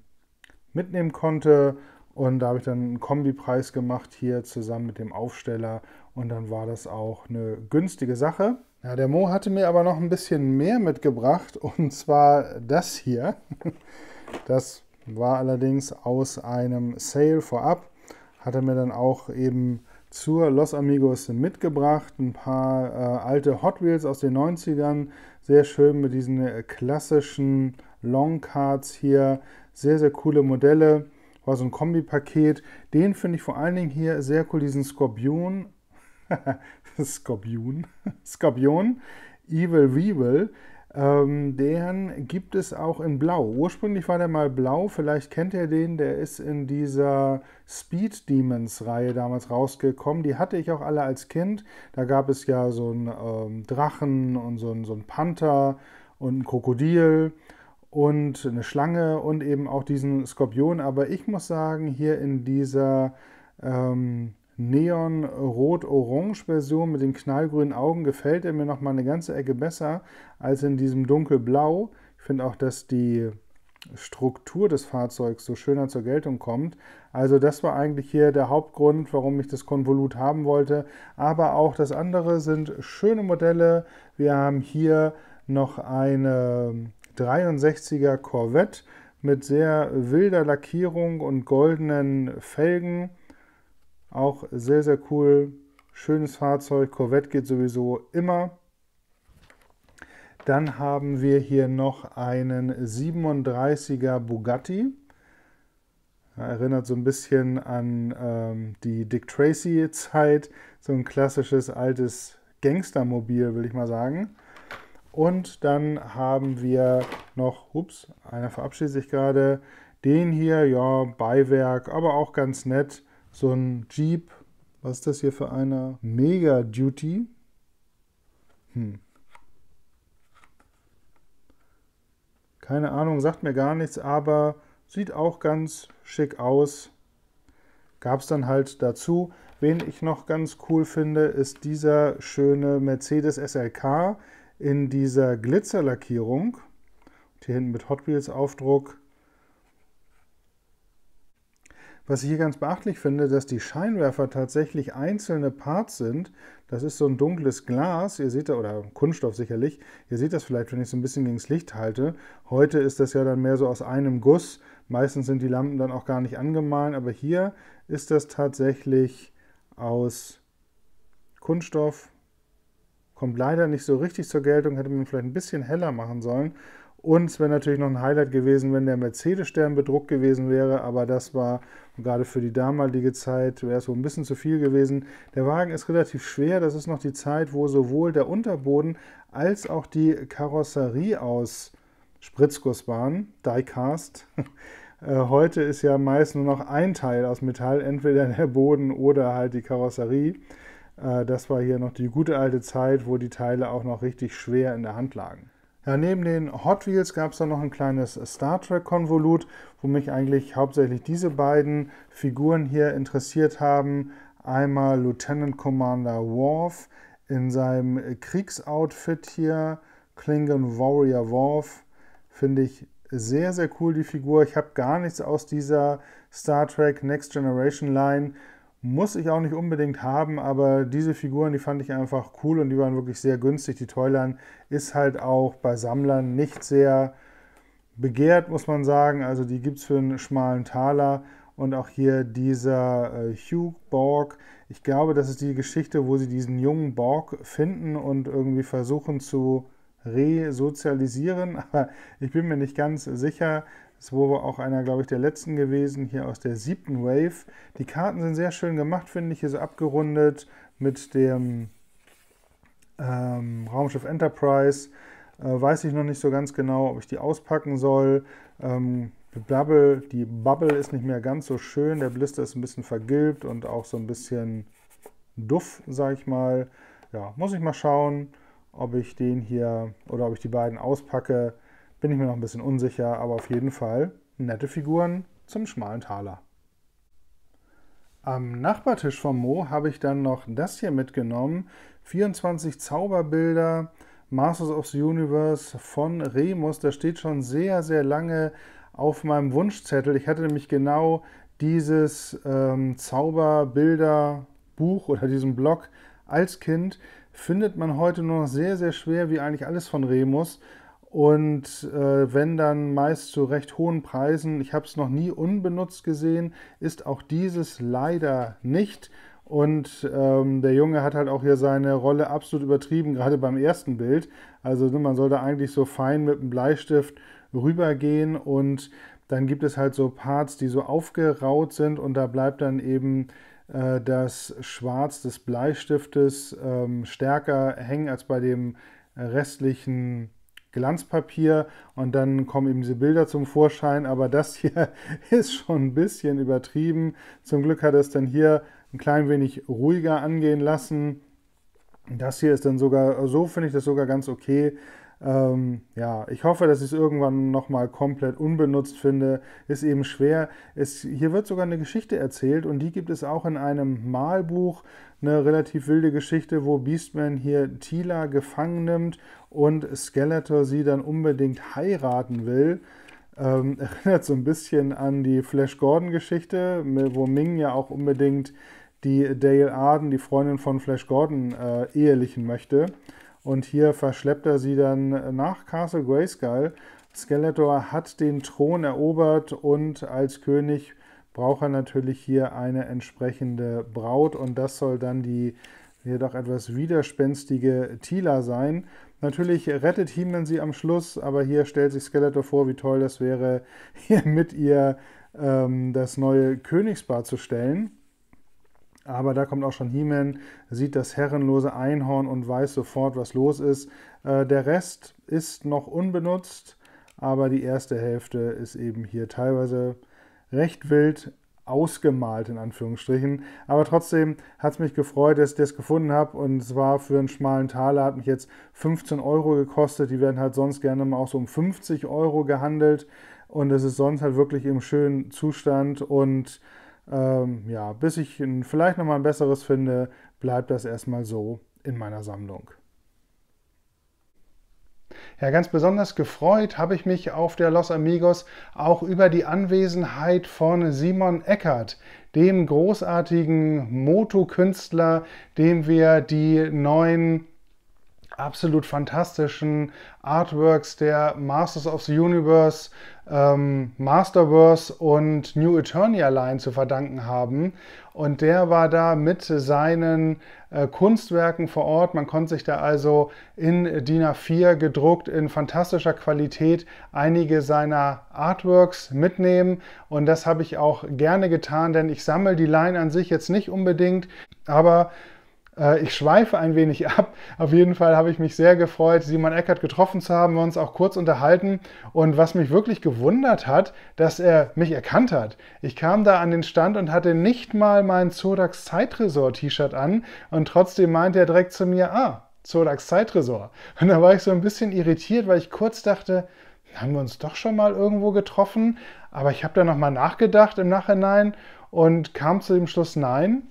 mitnehmen konnte. Und da habe ich dann einen Kombipreis gemacht hier zusammen mit dem Aufsteller. Und dann war das auch eine günstige Sache. Ja, der Mo hatte mir aber noch ein bisschen mehr mitgebracht und zwar das hier. Das war allerdings aus einem Sale vorab. Hat er mir dann auch eben zur Los Amigos mitgebracht. Ein paar äh, alte Hot Wheels aus den 90ern. Sehr schön mit diesen klassischen Long Cards hier. Sehr, sehr coole Modelle. War so ein Kombipaket. Den finde ich vor allen Dingen hier sehr cool, diesen Skorpion Skorpion, Skorpion, Evil Weevil, ähm, den gibt es auch in Blau. Ursprünglich war der mal blau, vielleicht kennt ihr den, der ist in dieser Speed Demons Reihe damals rausgekommen. Die hatte ich auch alle als Kind. Da gab es ja so einen ähm, Drachen und so einen, so einen Panther und ein Krokodil und eine Schlange und eben auch diesen Skorpion. Aber ich muss sagen, hier in dieser ähm, Neon-Rot-Orange-Version mit den knallgrünen Augen gefällt er mir noch mal eine ganze Ecke besser als in diesem dunkelblau. Ich finde auch, dass die Struktur des Fahrzeugs so schöner zur Geltung kommt. Also das war eigentlich hier der Hauptgrund, warum ich das Konvolut haben wollte. Aber auch das andere sind schöne Modelle. Wir haben hier noch eine 63er Corvette mit sehr wilder Lackierung und goldenen Felgen. Auch sehr, sehr cool. Schönes Fahrzeug. Corvette geht sowieso immer. Dann haben wir hier noch einen 37er Bugatti. Erinnert so ein bisschen an ähm, die Dick Tracy-Zeit. So ein klassisches altes Gangstermobil, will ich mal sagen. Und dann haben wir noch, ups, einer verabschiedet sich gerade, den hier, ja, Beiwerk, aber auch ganz nett so ein Jeep, was ist das hier für einer? Mega Duty. Hm. Keine Ahnung, sagt mir gar nichts, aber sieht auch ganz schick aus. Gab es dann halt dazu. Wen ich noch ganz cool finde, ist dieser schöne Mercedes SLK in dieser Glitzerlackierung. Und hier hinten mit Hot Wheels Aufdruck was ich hier ganz beachtlich finde, dass die Scheinwerfer tatsächlich einzelne Parts sind. Das ist so ein dunkles Glas, ihr seht da, oder Kunststoff sicherlich, ihr seht das vielleicht, wenn ich es so ein bisschen gegen das Licht halte. Heute ist das ja dann mehr so aus einem Guss. Meistens sind die Lampen dann auch gar nicht angemahlen, aber hier ist das tatsächlich aus Kunststoff. Kommt leider nicht so richtig zur Geltung, hätte man vielleicht ein bisschen heller machen sollen. Und es wäre natürlich noch ein Highlight gewesen, wenn der Mercedes-Stern bedruckt gewesen wäre, aber das war gerade für die damalige Zeit, wäre es wohl ein bisschen zu viel gewesen. Der Wagen ist relativ schwer, das ist noch die Zeit, wo sowohl der Unterboden als auch die Karosserie aus Spritzguss waren, Diecast. Äh, heute ist ja meist nur noch ein Teil aus Metall, entweder der Boden oder halt die Karosserie. Äh, das war hier noch die gute alte Zeit, wo die Teile auch noch richtig schwer in der Hand lagen. Ja, neben den Hot Wheels gab es dann noch ein kleines Star Trek-Konvolut, wo mich eigentlich hauptsächlich diese beiden Figuren hier interessiert haben. Einmal Lieutenant Commander Worf in seinem Kriegsoutfit hier, Klingon Warrior Worf, finde ich sehr, sehr cool, die Figur. Ich habe gar nichts aus dieser Star Trek Next Generation Line muss ich auch nicht unbedingt haben, aber diese Figuren, die fand ich einfach cool und die waren wirklich sehr günstig. Die Toyline ist halt auch bei Sammlern nicht sehr begehrt, muss man sagen. Also die gibt es für einen schmalen Taler. Und auch hier dieser äh, Hugh Borg. Ich glaube, das ist die Geschichte, wo sie diesen jungen Borg finden und irgendwie versuchen zu resozialisieren. Aber ich bin mir nicht ganz sicher. Es wurde auch einer, glaube ich, der letzten gewesen, hier aus der siebten Wave. Die Karten sind sehr schön gemacht, finde ich. Hier so abgerundet mit dem ähm, Raumschiff Enterprise. Äh, weiß ich noch nicht so ganz genau, ob ich die auspacken soll. Ähm, die Bubble, die Bubble ist nicht mehr ganz so schön. Der Blister ist ein bisschen vergilbt und auch so ein bisschen duff, sage ich mal. Ja, muss ich mal schauen, ob ich den hier oder ob ich die beiden auspacke. Bin ich mir noch ein bisschen unsicher, aber auf jeden Fall nette Figuren zum schmalen Taler. Am Nachbartisch von Mo habe ich dann noch das hier mitgenommen. 24 Zauberbilder, Masters of the Universe von Remus. Das steht schon sehr, sehr lange auf meinem Wunschzettel. Ich hatte nämlich genau dieses ähm, Zauberbilderbuch oder diesen Blog als Kind. Findet man heute nur noch sehr, sehr schwer, wie eigentlich alles von Remus und äh, wenn dann meist zu recht hohen Preisen. Ich habe es noch nie unbenutzt gesehen, ist auch dieses leider nicht. Und ähm, der Junge hat halt auch hier seine Rolle absolut übertrieben, gerade beim ersten Bild. Also ne, man sollte eigentlich so fein mit dem Bleistift rübergehen und dann gibt es halt so Parts, die so aufgeraut sind und da bleibt dann eben äh, das Schwarz des Bleistiftes ähm, stärker hängen als bei dem restlichen Glanzpapier und dann kommen eben diese Bilder zum Vorschein. Aber das hier ist schon ein bisschen übertrieben. Zum Glück hat er es dann hier ein klein wenig ruhiger angehen lassen. Das hier ist dann sogar, so finde ich das sogar ganz okay. Ähm, ja, ich hoffe, dass ich es irgendwann nochmal komplett unbenutzt finde. Ist eben schwer. Es, hier wird sogar eine Geschichte erzählt und die gibt es auch in einem Malbuch. Eine relativ wilde Geschichte, wo Beastman hier Tila gefangen nimmt und Skeletor sie dann unbedingt heiraten will. Ähm, erinnert so ein bisschen an die Flash Gordon-Geschichte, wo Ming ja auch unbedingt die Dale Arden, die Freundin von Flash Gordon, äh, ehelichen möchte. Und hier verschleppt er sie dann nach Castle Grayskull. Skeletor hat den Thron erobert und als König braucht er natürlich hier eine entsprechende Braut und das soll dann die jedoch etwas widerspenstige Tila sein. Natürlich rettet He-Man sie am Schluss, aber hier stellt sich Skeletor vor, wie toll das wäre, hier mit ihr ähm, das neue Königsbar zu stellen. Aber da kommt auch schon He-Man, sieht das herrenlose Einhorn und weiß sofort, was los ist. Äh, der Rest ist noch unbenutzt, aber die erste Hälfte ist eben hier teilweise recht wild ausgemalt, in Anführungsstrichen. Aber trotzdem hat es mich gefreut, dass ich das gefunden habe. Und zwar für einen schmalen Taler, hat mich jetzt 15 Euro gekostet. Die werden halt sonst gerne mal auch so um 50 Euro gehandelt. Und es ist sonst halt wirklich im schönen Zustand und ähm, ja, bis ich vielleicht nochmal ein besseres finde, bleibt das erstmal so in meiner Sammlung. Ja, ganz besonders gefreut habe ich mich auf der Los Amigos auch über die Anwesenheit von Simon Eckert, dem großartigen Motokünstler, dem wir die neuen absolut fantastischen Artworks der Masters of the Universe, ähm, Masterverse und New Eternia Line zu verdanken haben. Und der war da mit seinen äh, Kunstwerken vor Ort. Man konnte sich da also in DIN A4 gedruckt in fantastischer Qualität einige seiner Artworks mitnehmen. Und das habe ich auch gerne getan, denn ich sammle die Line an sich jetzt nicht unbedingt, aber äh, ich schweife ein wenig ab. Auf jeden Fall habe ich mich sehr gefreut, Simon Eckert getroffen zu haben, wir uns auch kurz unterhalten. Und was mich wirklich gewundert hat, dass er mich erkannt hat. Ich kam da an den Stand und hatte nicht mal mein Zodax Zeitresort T-Shirt an. Und trotzdem meinte er direkt zu mir, ah, Zodax Zeitresort. Und da war ich so ein bisschen irritiert, weil ich kurz dachte, haben wir uns doch schon mal irgendwo getroffen? Aber ich habe da nochmal nachgedacht im Nachhinein und kam zu dem Schluss, nein,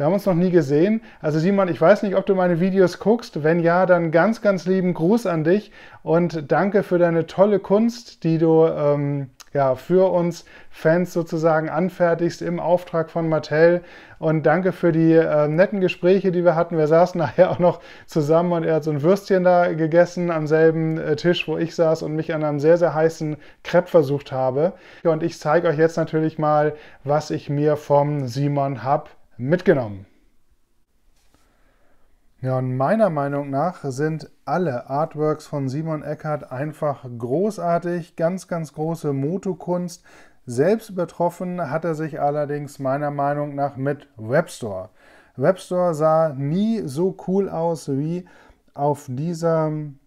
wir haben uns noch nie gesehen. Also Simon, ich weiß nicht, ob du meine Videos guckst. Wenn ja, dann ganz, ganz lieben Gruß an dich und danke für deine tolle Kunst, die du ähm, ja, für uns Fans sozusagen anfertigst im Auftrag von Mattel. Und danke für die äh, netten Gespräche, die wir hatten. Wir saßen nachher auch noch zusammen und er hat so ein Würstchen da gegessen am selben äh, Tisch, wo ich saß und mich an einem sehr, sehr heißen Crepe versucht habe. Und ich zeige euch jetzt natürlich mal, was ich mir vom Simon habe mitgenommen. Ja, und meiner Meinung nach sind alle Artworks von Simon Eckert einfach großartig, ganz, ganz große Motokunst. Selbst übertroffen hat er sich allerdings meiner Meinung nach mit Webstore. Webstore sah nie so cool aus wie auf diesem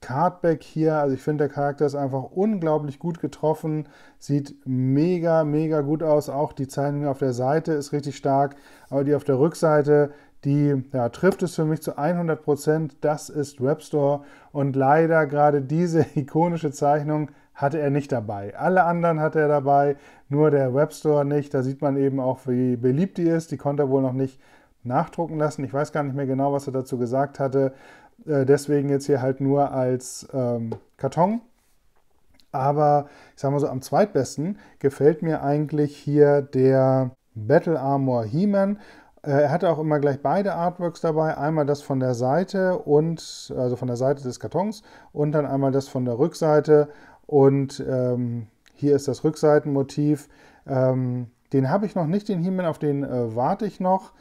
Cardback hier. Also ich finde, der Charakter ist einfach unglaublich gut getroffen, sieht mega, mega gut aus. Auch die Zeichnung auf der Seite ist richtig stark aber die auf der Rückseite, die ja, trifft es für mich zu 100%. Prozent. Das ist Webstore und leider gerade diese ikonische Zeichnung hatte er nicht dabei. Alle anderen hatte er dabei, nur der Webstore nicht. Da sieht man eben auch, wie beliebt die ist. Die konnte er wohl noch nicht nachdrucken lassen. Ich weiß gar nicht mehr genau, was er dazu gesagt hatte. Äh, deswegen jetzt hier halt nur als ähm, Karton. Aber ich sage mal so, am zweitbesten gefällt mir eigentlich hier der Battle Armor He-Man. Äh, er hatte auch immer gleich beide Artworks dabei. Einmal das von der Seite und also von der Seite des Kartons und dann einmal das von der Rückseite. Und ähm, hier ist das Rückseitenmotiv. Ähm, den habe ich noch nicht, den He-Man, auf den äh, warte ich noch.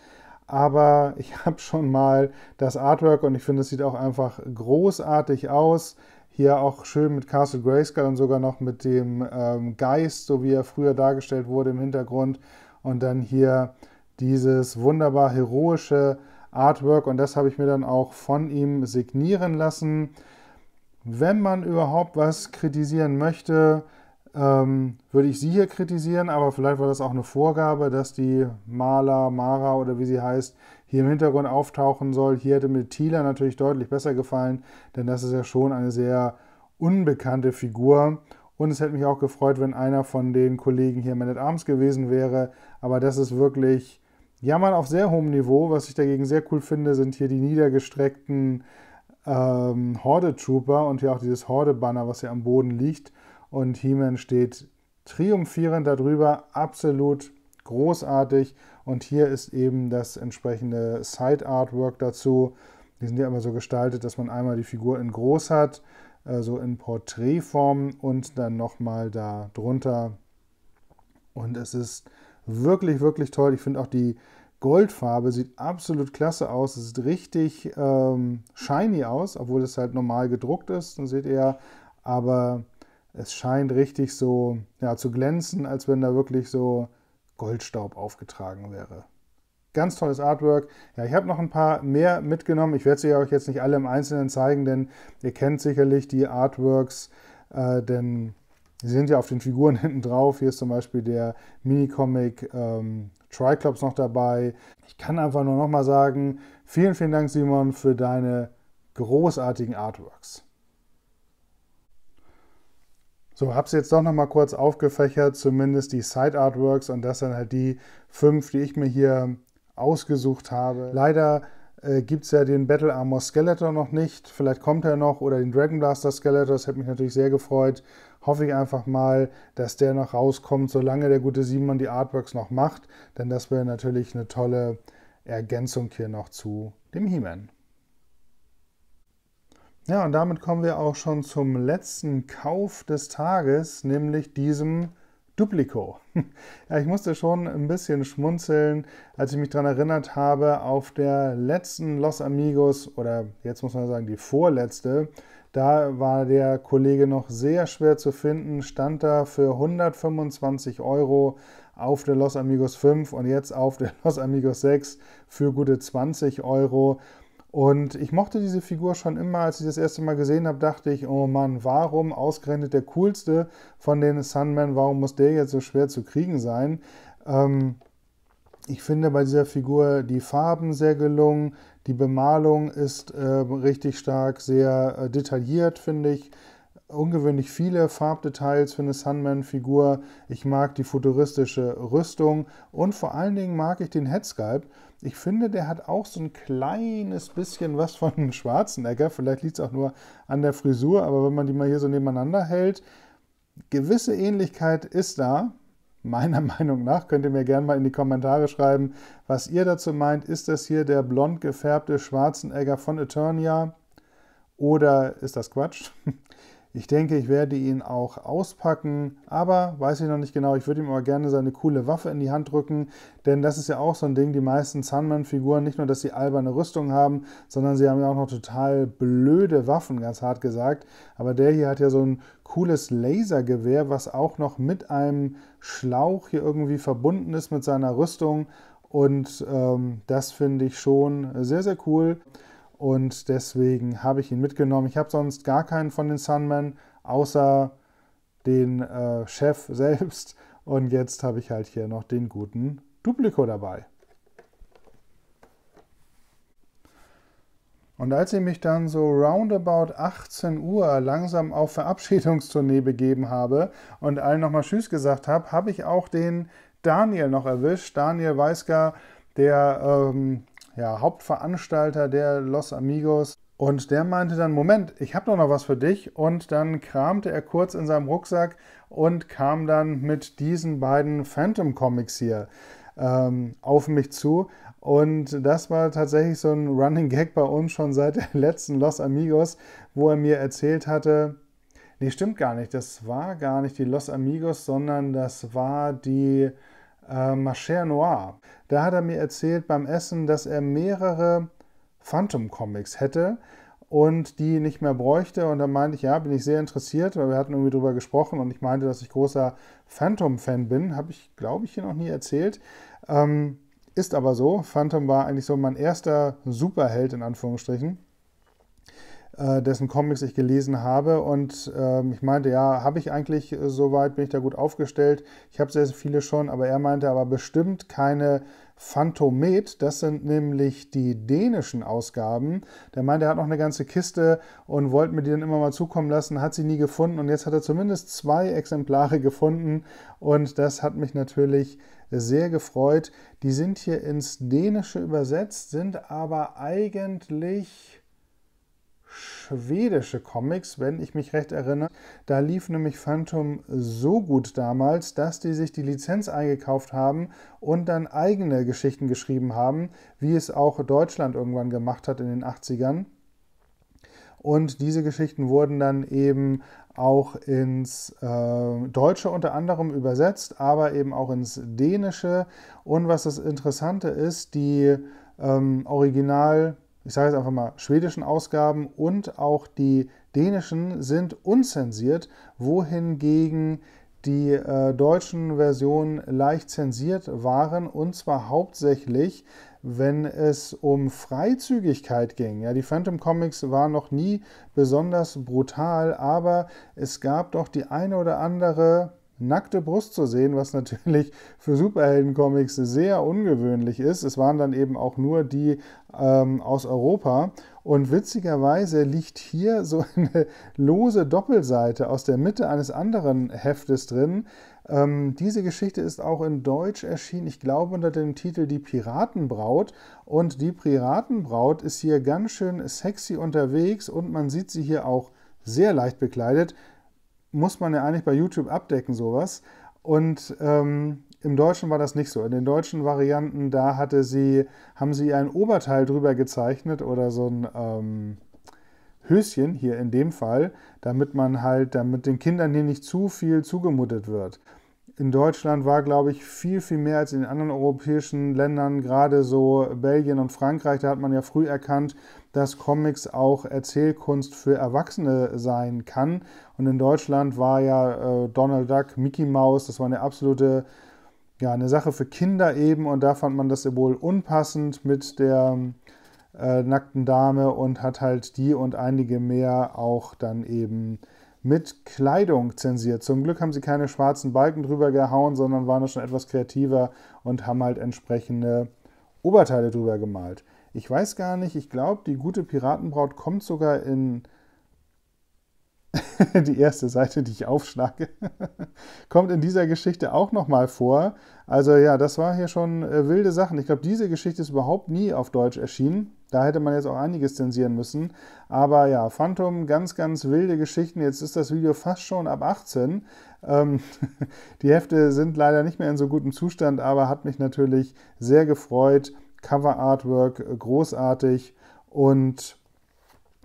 Aber ich habe schon mal das Artwork und ich finde, es sieht auch einfach großartig aus. Hier auch schön mit Castle Grayskull und sogar noch mit dem ähm, Geist, so wie er früher dargestellt wurde im Hintergrund und dann hier dieses wunderbar heroische Artwork und das habe ich mir dann auch von ihm signieren lassen. Wenn man überhaupt was kritisieren möchte, ähm, würde ich sie hier kritisieren, aber vielleicht war das auch eine Vorgabe, dass die Maler, Mara oder wie sie heißt, hier im Hintergrund auftauchen soll. Hier hätte mir Thieler natürlich deutlich besser gefallen, denn das ist ja schon eine sehr unbekannte Figur. Und es hätte mich auch gefreut, wenn einer von den Kollegen hier Man at Arms gewesen wäre, aber das ist wirklich Jammern auf sehr hohem Niveau. Was ich dagegen sehr cool finde, sind hier die niedergestreckten ähm, Horde-Trooper und hier auch dieses Horde-Banner, was hier am Boden liegt. Und He-Man steht triumphierend darüber, absolut großartig. Und hier ist eben das entsprechende Side-Artwork dazu. Die sind ja immer so gestaltet, dass man einmal die Figur in groß hat, äh, so also in Porträtform und dann nochmal da drunter. Und es ist wirklich, wirklich toll. Ich finde auch die Goldfarbe sieht absolut klasse aus. Es sieht richtig ähm, shiny aus, obwohl es halt normal gedruckt ist. Dann seht ihr ja, aber es scheint richtig so ja, zu glänzen, als wenn da wirklich so Goldstaub aufgetragen wäre. Ganz tolles Artwork. Ja, ich habe noch ein paar mehr mitgenommen. Ich werde sie euch jetzt nicht alle im Einzelnen zeigen, denn ihr kennt sicherlich die Artworks, äh, denn Sie sind ja auf den Figuren hinten drauf. Hier ist zum Beispiel der Minicomic ähm, Triclops noch dabei. Ich kann einfach nur nochmal sagen, vielen, vielen Dank, Simon, für deine großartigen Artworks. So, habe es jetzt doch nochmal kurz aufgefächert, zumindest die Side-Artworks und das sind halt die fünf, die ich mir hier ausgesucht habe. Leider äh, gibt es ja den Battle Armor Skeletor noch nicht, vielleicht kommt er noch, oder den Dragon Blaster Skeletor, das hätte mich natürlich sehr gefreut hoffe ich einfach mal, dass der noch rauskommt, solange der gute Simon die Artworks noch macht, denn das wäre natürlich eine tolle Ergänzung hier noch zu dem He-Man. Ja, und damit kommen wir auch schon zum letzten Kauf des Tages, nämlich diesem Duplico. Ja, ich musste schon ein bisschen schmunzeln, als ich mich daran erinnert habe, auf der letzten Los Amigos oder jetzt muss man sagen die vorletzte da war der Kollege noch sehr schwer zu finden, stand da für 125 Euro auf der Los Amigos 5 und jetzt auf der Los Amigos 6 für gute 20 Euro. Und ich mochte diese Figur schon immer. Als ich das erste Mal gesehen habe, dachte ich, oh Mann, warum ausgerechnet der coolste von den Sunmen, warum muss der jetzt so schwer zu kriegen sein? Ähm, ich finde bei dieser Figur die Farben sehr gelungen, die Bemalung ist äh, richtig stark, sehr äh, detailliert, finde ich. Ungewöhnlich viele Farbdetails für eine Sunman-Figur. Ich mag die futuristische Rüstung und vor allen Dingen mag ich den Headsculpt. Ich finde, der hat auch so ein kleines bisschen was von Schwarzenegger. Vielleicht liegt es auch nur an der Frisur, aber wenn man die mal hier so nebeneinander hält, gewisse Ähnlichkeit ist da meiner Meinung nach. Könnt ihr mir gerne mal in die Kommentare schreiben, was ihr dazu meint. Ist das hier der blond gefärbte Schwarzenegger von Eternia oder ist das Quatsch? Ich denke, ich werde ihn auch auspacken, aber weiß ich noch nicht genau. Ich würde ihm aber gerne seine coole Waffe in die Hand drücken, denn das ist ja auch so ein Ding. Die meisten Sunman-Figuren, nicht nur, dass sie alberne Rüstung haben, sondern sie haben ja auch noch total blöde Waffen, ganz hart gesagt. Aber der hier hat ja so ein cooles Lasergewehr, was auch noch mit einem Schlauch hier irgendwie verbunden ist mit seiner Rüstung. Und ähm, das finde ich schon sehr, sehr cool und deswegen habe ich ihn mitgenommen. Ich habe sonst gar keinen von den Sunmen, außer den äh, Chef selbst. Und jetzt habe ich halt hier noch den guten Duplico dabei. Und als ich mich dann so roundabout 18 Uhr langsam auf Verabschiedungstournee begeben habe und allen nochmal Tschüss gesagt habe, habe ich auch den Daniel noch erwischt. Daniel Weisger, der ähm, ja, Hauptveranstalter der Los Amigos. Und der meinte dann, Moment, ich habe doch noch was für dich. Und dann kramte er kurz in seinem Rucksack und kam dann mit diesen beiden Phantom Comics hier ähm, auf mich zu. Und das war tatsächlich so ein Running Gag bei uns schon seit der letzten Los Amigos, wo er mir erzählt hatte, nee, stimmt gar nicht, das war gar nicht die Los Amigos, sondern das war die äh, Ma Chère Noir. Da hat er mir erzählt beim Essen, dass er mehrere Phantom Comics hätte und die nicht mehr bräuchte. Und da meinte ich, ja, bin ich sehr interessiert, weil wir hatten irgendwie drüber gesprochen und ich meinte, dass ich großer Phantom-Fan bin. Habe ich, glaube ich, hier noch nie erzählt. Ähm, ist aber so. Phantom war eigentlich so mein erster Superheld in Anführungsstrichen. Äh, dessen Comics ich gelesen habe. Und ähm, ich meinte, ja, habe ich eigentlich äh, soweit, bin ich da gut aufgestellt. Ich habe sehr, viele schon, aber er meinte aber bestimmt keine Phantomet. Das sind nämlich die dänischen Ausgaben. Der meinte, er hat noch eine ganze Kiste und wollte mir die dann immer mal zukommen lassen, hat sie nie gefunden und jetzt hat er zumindest zwei Exemplare gefunden und das hat mich natürlich sehr gefreut. Die sind hier ins Dänische übersetzt, sind aber eigentlich schwedische Comics, wenn ich mich recht erinnere. Da lief nämlich Phantom so gut damals, dass die sich die Lizenz eingekauft haben und dann eigene Geschichten geschrieben haben, wie es auch Deutschland irgendwann gemacht hat in den 80ern. Und diese Geschichten wurden dann eben auch ins äh, Deutsche unter anderem übersetzt, aber eben auch ins Dänische. Und was das Interessante ist, die ähm, Original- ich sage jetzt einfach mal, schwedischen Ausgaben und auch die dänischen sind unzensiert, wohingegen die äh, deutschen Versionen leicht zensiert waren und zwar hauptsächlich, wenn es um Freizügigkeit ging. Ja, die Phantom Comics waren noch nie besonders brutal, aber es gab doch die eine oder andere nackte Brust zu sehen, was natürlich für Superheldencomics sehr ungewöhnlich ist. Es waren dann eben auch nur die ähm, aus Europa. Und witzigerweise liegt hier so eine lose Doppelseite aus der Mitte eines anderen Heftes drin. Ähm, diese Geschichte ist auch in Deutsch erschienen, ich glaube unter dem Titel Die Piratenbraut. Und die Piratenbraut ist hier ganz schön sexy unterwegs und man sieht sie hier auch sehr leicht bekleidet muss man ja eigentlich bei YouTube abdecken, sowas. Und ähm, im Deutschen war das nicht so. In den deutschen Varianten, da hatte sie, haben sie ein Oberteil drüber gezeichnet oder so ein ähm, Höschen hier in dem Fall, damit man halt, damit den Kindern hier nicht zu viel zugemutet wird in Deutschland war, glaube ich, viel, viel mehr als in anderen europäischen Ländern, gerade so Belgien und Frankreich. Da hat man ja früh erkannt, dass Comics auch Erzählkunst für Erwachsene sein kann. Und in Deutschland war ja äh, Donald Duck, Mickey Mouse, das war eine absolute ja, eine Sache für Kinder eben. Und da fand man das wohl unpassend mit der äh, nackten Dame und hat halt die und einige mehr auch dann eben mit Kleidung zensiert. Zum Glück haben sie keine schwarzen Balken drüber gehauen, sondern waren schon etwas kreativer und haben halt entsprechende Oberteile drüber gemalt. Ich weiß gar nicht, ich glaube, die gute Piratenbraut kommt sogar in die erste Seite, die ich aufschlage, kommt in dieser Geschichte auch nochmal vor. Also ja, das war hier schon äh, wilde Sachen. Ich glaube, diese Geschichte ist überhaupt nie auf Deutsch erschienen. Da hätte man jetzt auch einiges zensieren müssen. Aber ja, Phantom, ganz, ganz wilde Geschichten. Jetzt ist das Video fast schon ab 18. Ähm, die Hefte sind leider nicht mehr in so gutem Zustand, aber hat mich natürlich sehr gefreut. Cover Artwork äh, großartig und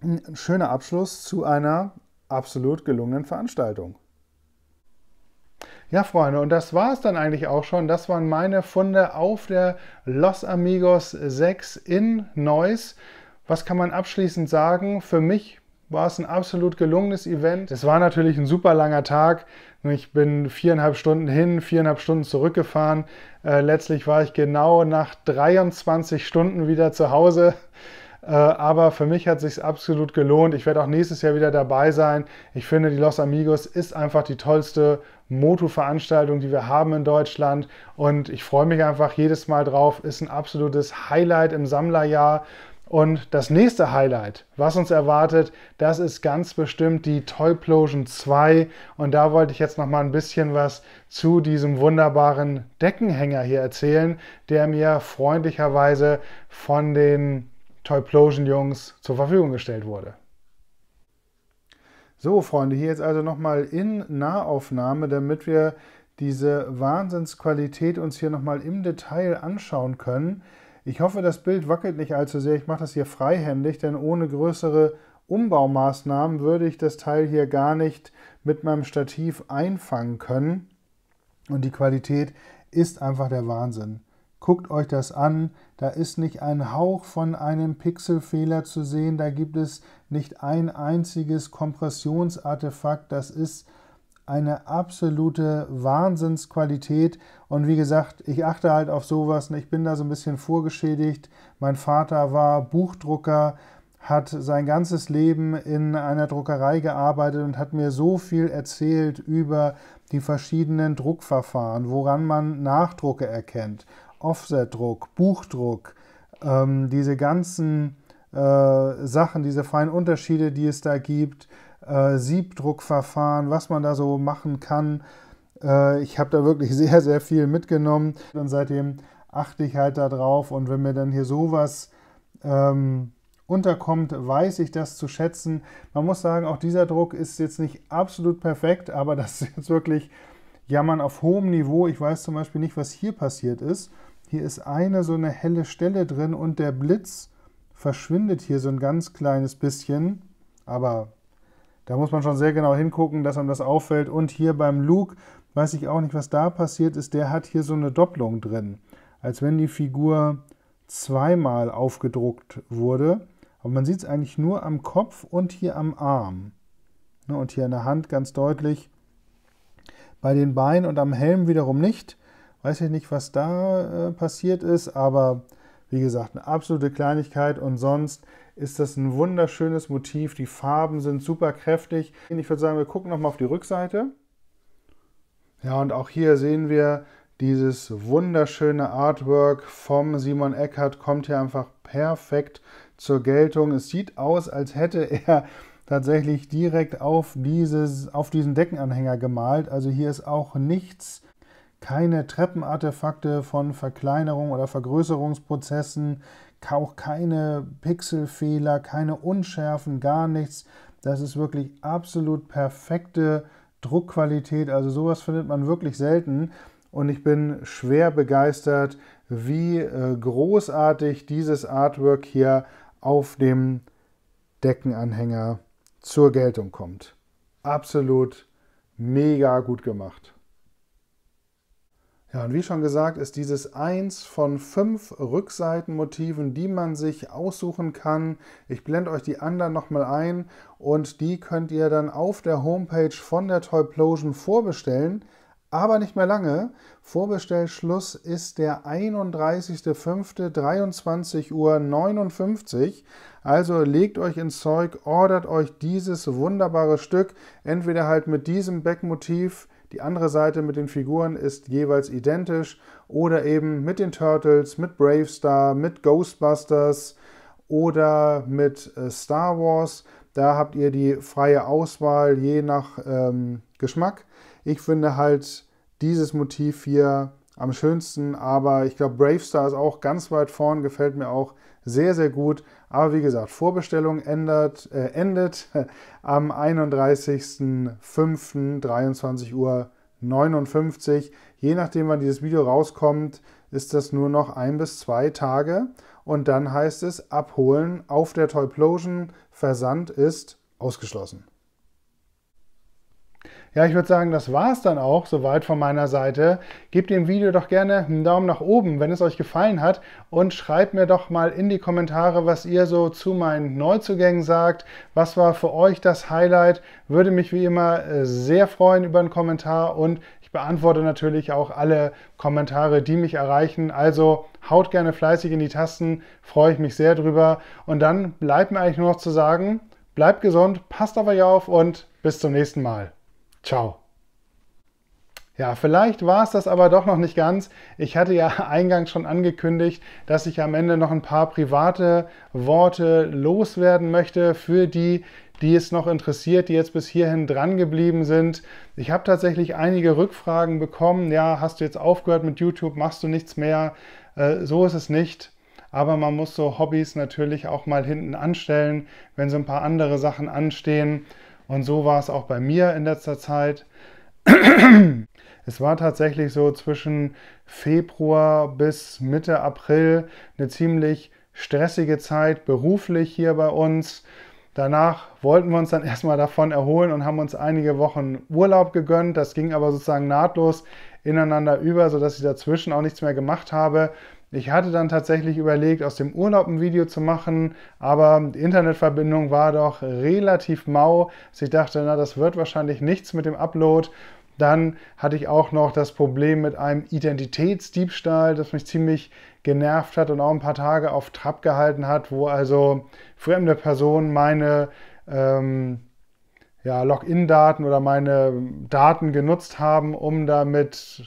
ein schöner Abschluss zu einer absolut gelungenen Veranstaltung. Ja, Freunde, und das war es dann eigentlich auch schon. Das waren meine Funde auf der Los Amigos 6 in Neuss. Was kann man abschließend sagen? Für mich war es ein absolut gelungenes Event. Es war natürlich ein super langer Tag. Ich bin viereinhalb Stunden hin, viereinhalb Stunden zurückgefahren. Äh, letztlich war ich genau nach 23 Stunden wieder zu Hause. Äh, aber für mich hat es sich absolut gelohnt. Ich werde auch nächstes Jahr wieder dabei sein. Ich finde, die Los Amigos ist einfach die tollste Moto-Veranstaltung, die wir haben in Deutschland. Und ich freue mich einfach jedes Mal drauf. Ist ein absolutes Highlight im Sammlerjahr. Und das nächste Highlight, was uns erwartet, das ist ganz bestimmt die Toyplosion 2. Und da wollte ich jetzt noch mal ein bisschen was zu diesem wunderbaren Deckenhänger hier erzählen, der mir freundlicherweise von den Toyplosion-Jungs zur Verfügung gestellt wurde. So, Freunde, hier jetzt also nochmal in Nahaufnahme, damit wir diese Wahnsinnsqualität uns hier nochmal im Detail anschauen können. Ich hoffe, das Bild wackelt nicht allzu sehr. Ich mache das hier freihändig, denn ohne größere Umbaumaßnahmen würde ich das Teil hier gar nicht mit meinem Stativ einfangen können. Und die Qualität ist einfach der Wahnsinn. Guckt euch das an, da ist nicht ein Hauch von einem Pixelfehler zu sehen, da gibt es nicht ein einziges Kompressionsartefakt, das ist eine absolute Wahnsinnsqualität. Und wie gesagt, ich achte halt auf sowas. und Ich bin da so ein bisschen vorgeschädigt. Mein Vater war Buchdrucker, hat sein ganzes Leben in einer Druckerei gearbeitet und hat mir so viel erzählt über die verschiedenen Druckverfahren, woran man Nachdrucke erkennt. Offsetdruck, Buchdruck, ähm, diese ganzen äh, Sachen, diese feinen Unterschiede, die es da gibt, äh, Siebdruckverfahren, was man da so machen kann. Äh, ich habe da wirklich sehr, sehr viel mitgenommen und seitdem achte ich halt da drauf und wenn mir dann hier sowas ähm, unterkommt, weiß ich das zu schätzen. Man muss sagen, auch dieser Druck ist jetzt nicht absolut perfekt, aber das ist jetzt wirklich Jammern auf hohem Niveau. Ich weiß zum Beispiel nicht, was hier passiert ist. Hier ist eine so eine helle Stelle drin und der Blitz verschwindet hier so ein ganz kleines bisschen. Aber da muss man schon sehr genau hingucken, dass einem das auffällt. Und hier beim Luke weiß ich auch nicht, was da passiert ist. Der hat hier so eine Doppelung drin, als wenn die Figur zweimal aufgedruckt wurde. Aber man sieht es eigentlich nur am Kopf und hier am Arm. Ne, und hier an der Hand ganz deutlich. Bei den Beinen und am Helm wiederum nicht. Weiß ich nicht, was da äh, passiert ist, aber wie gesagt, eine absolute Kleinigkeit und sonst ist das ein wunderschönes Motiv. Die Farben sind super kräftig. Ich würde sagen, wir gucken nochmal auf die Rückseite. Ja, und auch hier sehen wir, dieses wunderschöne Artwork vom Simon Eckert kommt hier einfach perfekt zur Geltung. Es sieht aus, als hätte er tatsächlich direkt auf, dieses, auf diesen Deckenanhänger gemalt. Also hier ist auch nichts keine Treppenartefakte von Verkleinerung oder Vergrößerungsprozessen, auch keine Pixelfehler, keine Unschärfen, gar nichts. Das ist wirklich absolut perfekte Druckqualität. Also sowas findet man wirklich selten. Und ich bin schwer begeistert, wie äh, großartig dieses Artwork hier auf dem Deckenanhänger zur Geltung kommt. Absolut mega gut gemacht. Ja, und wie schon gesagt, ist dieses eins von fünf Rückseitenmotiven, die man sich aussuchen kann. Ich blende euch die anderen nochmal ein und die könnt ihr dann auf der Homepage von der Toyplosion vorbestellen. Aber nicht mehr lange. Vorbestellschluss ist der 31.05.23 Uhr 59. Also legt euch ins Zeug, ordert euch dieses wunderbare Stück. Entweder halt mit diesem Backmotiv die andere Seite mit den Figuren ist jeweils identisch oder eben mit den Turtles, mit Bravestar, mit Ghostbusters oder mit äh, Star Wars. Da habt ihr die freie Auswahl je nach ähm, Geschmack. Ich finde halt dieses Motiv hier am schönsten, aber ich glaube Bravestar ist auch ganz weit vorn, gefällt mir auch sehr, sehr gut. Aber wie gesagt, Vorbestellung ändert, äh, endet am 31.05.23 Uhr 59. Je nachdem, wann dieses Video rauskommt, ist das nur noch ein bis zwei Tage. Und dann heißt es abholen auf der Toyplosion. Versand ist ausgeschlossen. Ja, ich würde sagen, das war es dann auch soweit von meiner Seite. Gebt dem Video doch gerne einen Daumen nach oben, wenn es euch gefallen hat und schreibt mir doch mal in die Kommentare, was ihr so zu meinen Neuzugängen sagt. Was war für euch das Highlight? Würde mich wie immer äh, sehr freuen über einen Kommentar und ich beantworte natürlich auch alle Kommentare, die mich erreichen. Also haut gerne fleißig in die Tasten, freue ich mich sehr drüber. Und dann bleibt mir eigentlich nur noch zu sagen, bleibt gesund, passt auf euch auf und bis zum nächsten Mal. Ciao. Ja, vielleicht war es das aber doch noch nicht ganz. Ich hatte ja eingangs schon angekündigt, dass ich am Ende noch ein paar private Worte loswerden möchte für die, die es noch interessiert, die jetzt bis hierhin dran geblieben sind. Ich habe tatsächlich einige Rückfragen bekommen. Ja, hast du jetzt aufgehört mit YouTube? Machst du nichts mehr? Äh, so ist es nicht. Aber man muss so Hobbys natürlich auch mal hinten anstellen, wenn so ein paar andere Sachen anstehen. Und so war es auch bei mir in letzter Zeit. Es war tatsächlich so zwischen Februar bis Mitte April eine ziemlich stressige Zeit beruflich hier bei uns. Danach wollten wir uns dann erstmal davon erholen und haben uns einige Wochen Urlaub gegönnt. Das ging aber sozusagen nahtlos ineinander über, sodass ich dazwischen auch nichts mehr gemacht habe. Ich hatte dann tatsächlich überlegt, aus dem Urlaub ein Video zu machen, aber die Internetverbindung war doch relativ mau. Also ich dachte, na, das wird wahrscheinlich nichts mit dem Upload. Dann hatte ich auch noch das Problem mit einem Identitätsdiebstahl, das mich ziemlich genervt hat und auch ein paar Tage auf Trab gehalten hat, wo also fremde Personen meine ähm, ja, Login-Daten oder meine Daten genutzt haben, um damit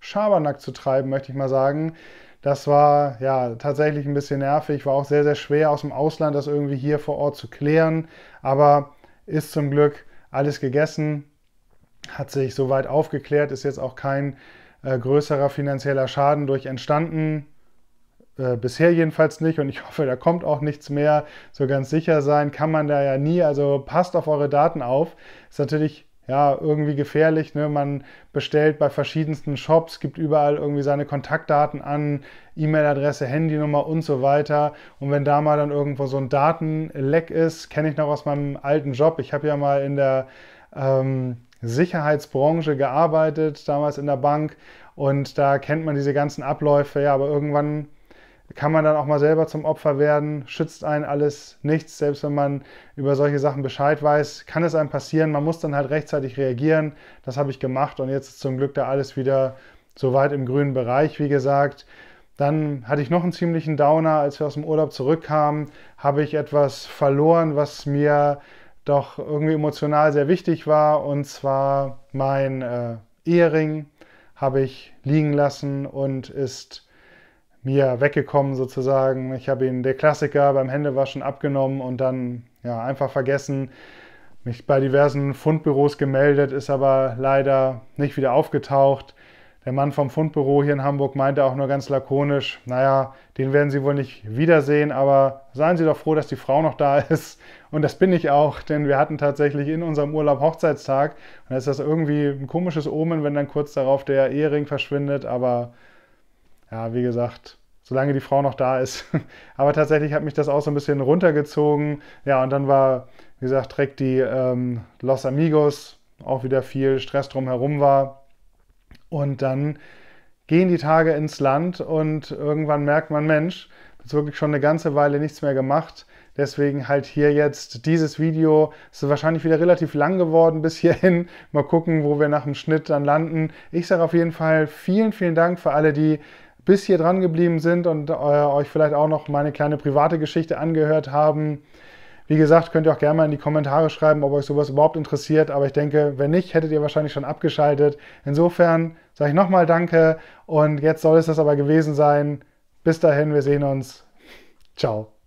Schabernack zu treiben, möchte ich mal sagen. Das war ja tatsächlich ein bisschen nervig, war auch sehr, sehr schwer aus dem Ausland das irgendwie hier vor Ort zu klären, aber ist zum Glück alles gegessen, hat sich soweit aufgeklärt, ist jetzt auch kein äh, größerer finanzieller Schaden durch entstanden. Äh, bisher jedenfalls nicht und ich hoffe, da kommt auch nichts mehr. So ganz sicher sein kann man da ja nie. Also passt auf eure Daten auf. Ist natürlich ja, irgendwie gefährlich. Ne? Man bestellt bei verschiedensten Shops, gibt überall irgendwie seine Kontaktdaten an, E-Mail-Adresse, Handynummer und so weiter. Und wenn da mal dann irgendwo so ein Datenleck ist, kenne ich noch aus meinem alten Job. Ich habe ja mal in der ähm, Sicherheitsbranche gearbeitet, damals in der Bank. Und da kennt man diese ganzen Abläufe, ja, aber irgendwann kann man dann auch mal selber zum Opfer werden, schützt einen alles nichts, selbst wenn man über solche Sachen Bescheid weiß, kann es einem passieren, man muss dann halt rechtzeitig reagieren, das habe ich gemacht und jetzt ist zum Glück da alles wieder so weit im grünen Bereich, wie gesagt. Dann hatte ich noch einen ziemlichen Downer, als wir aus dem Urlaub zurückkamen, habe ich etwas verloren, was mir doch irgendwie emotional sehr wichtig war, und zwar mein äh, Ehering habe ich liegen lassen und ist mir weggekommen sozusagen. Ich habe ihn der Klassiker beim Händewaschen abgenommen und dann ja, einfach vergessen, mich bei diversen Fundbüros gemeldet, ist aber leider nicht wieder aufgetaucht. Der Mann vom Fundbüro hier in Hamburg meinte auch nur ganz lakonisch, naja, den werden Sie wohl nicht wiedersehen, aber seien Sie doch froh, dass die Frau noch da ist. Und das bin ich auch, denn wir hatten tatsächlich in unserem Urlaub Hochzeitstag. Und da ist das irgendwie ein komisches Omen, wenn dann kurz darauf der Ehering verschwindet, aber ja, wie gesagt, solange die Frau noch da ist. Aber tatsächlich hat mich das auch so ein bisschen runtergezogen. Ja, und dann war, wie gesagt, direkt die ähm, Los Amigos, auch wieder viel Stress drumherum war. Und dann gehen die Tage ins Land und irgendwann merkt man, Mensch, jetzt wirklich schon eine ganze Weile nichts mehr gemacht. Deswegen halt hier jetzt dieses Video. Es ist wahrscheinlich wieder relativ lang geworden bis hierhin. Mal gucken, wo wir nach dem Schnitt dann landen. Ich sage auf jeden Fall vielen, vielen Dank für alle, die bis hier dran geblieben sind und äh, euch vielleicht auch noch meine kleine private Geschichte angehört haben. Wie gesagt, könnt ihr auch gerne mal in die Kommentare schreiben, ob euch sowas überhaupt interessiert. Aber ich denke, wenn nicht, hättet ihr wahrscheinlich schon abgeschaltet. Insofern sage ich nochmal Danke und jetzt soll es das aber gewesen sein. Bis dahin, wir sehen uns. Ciao.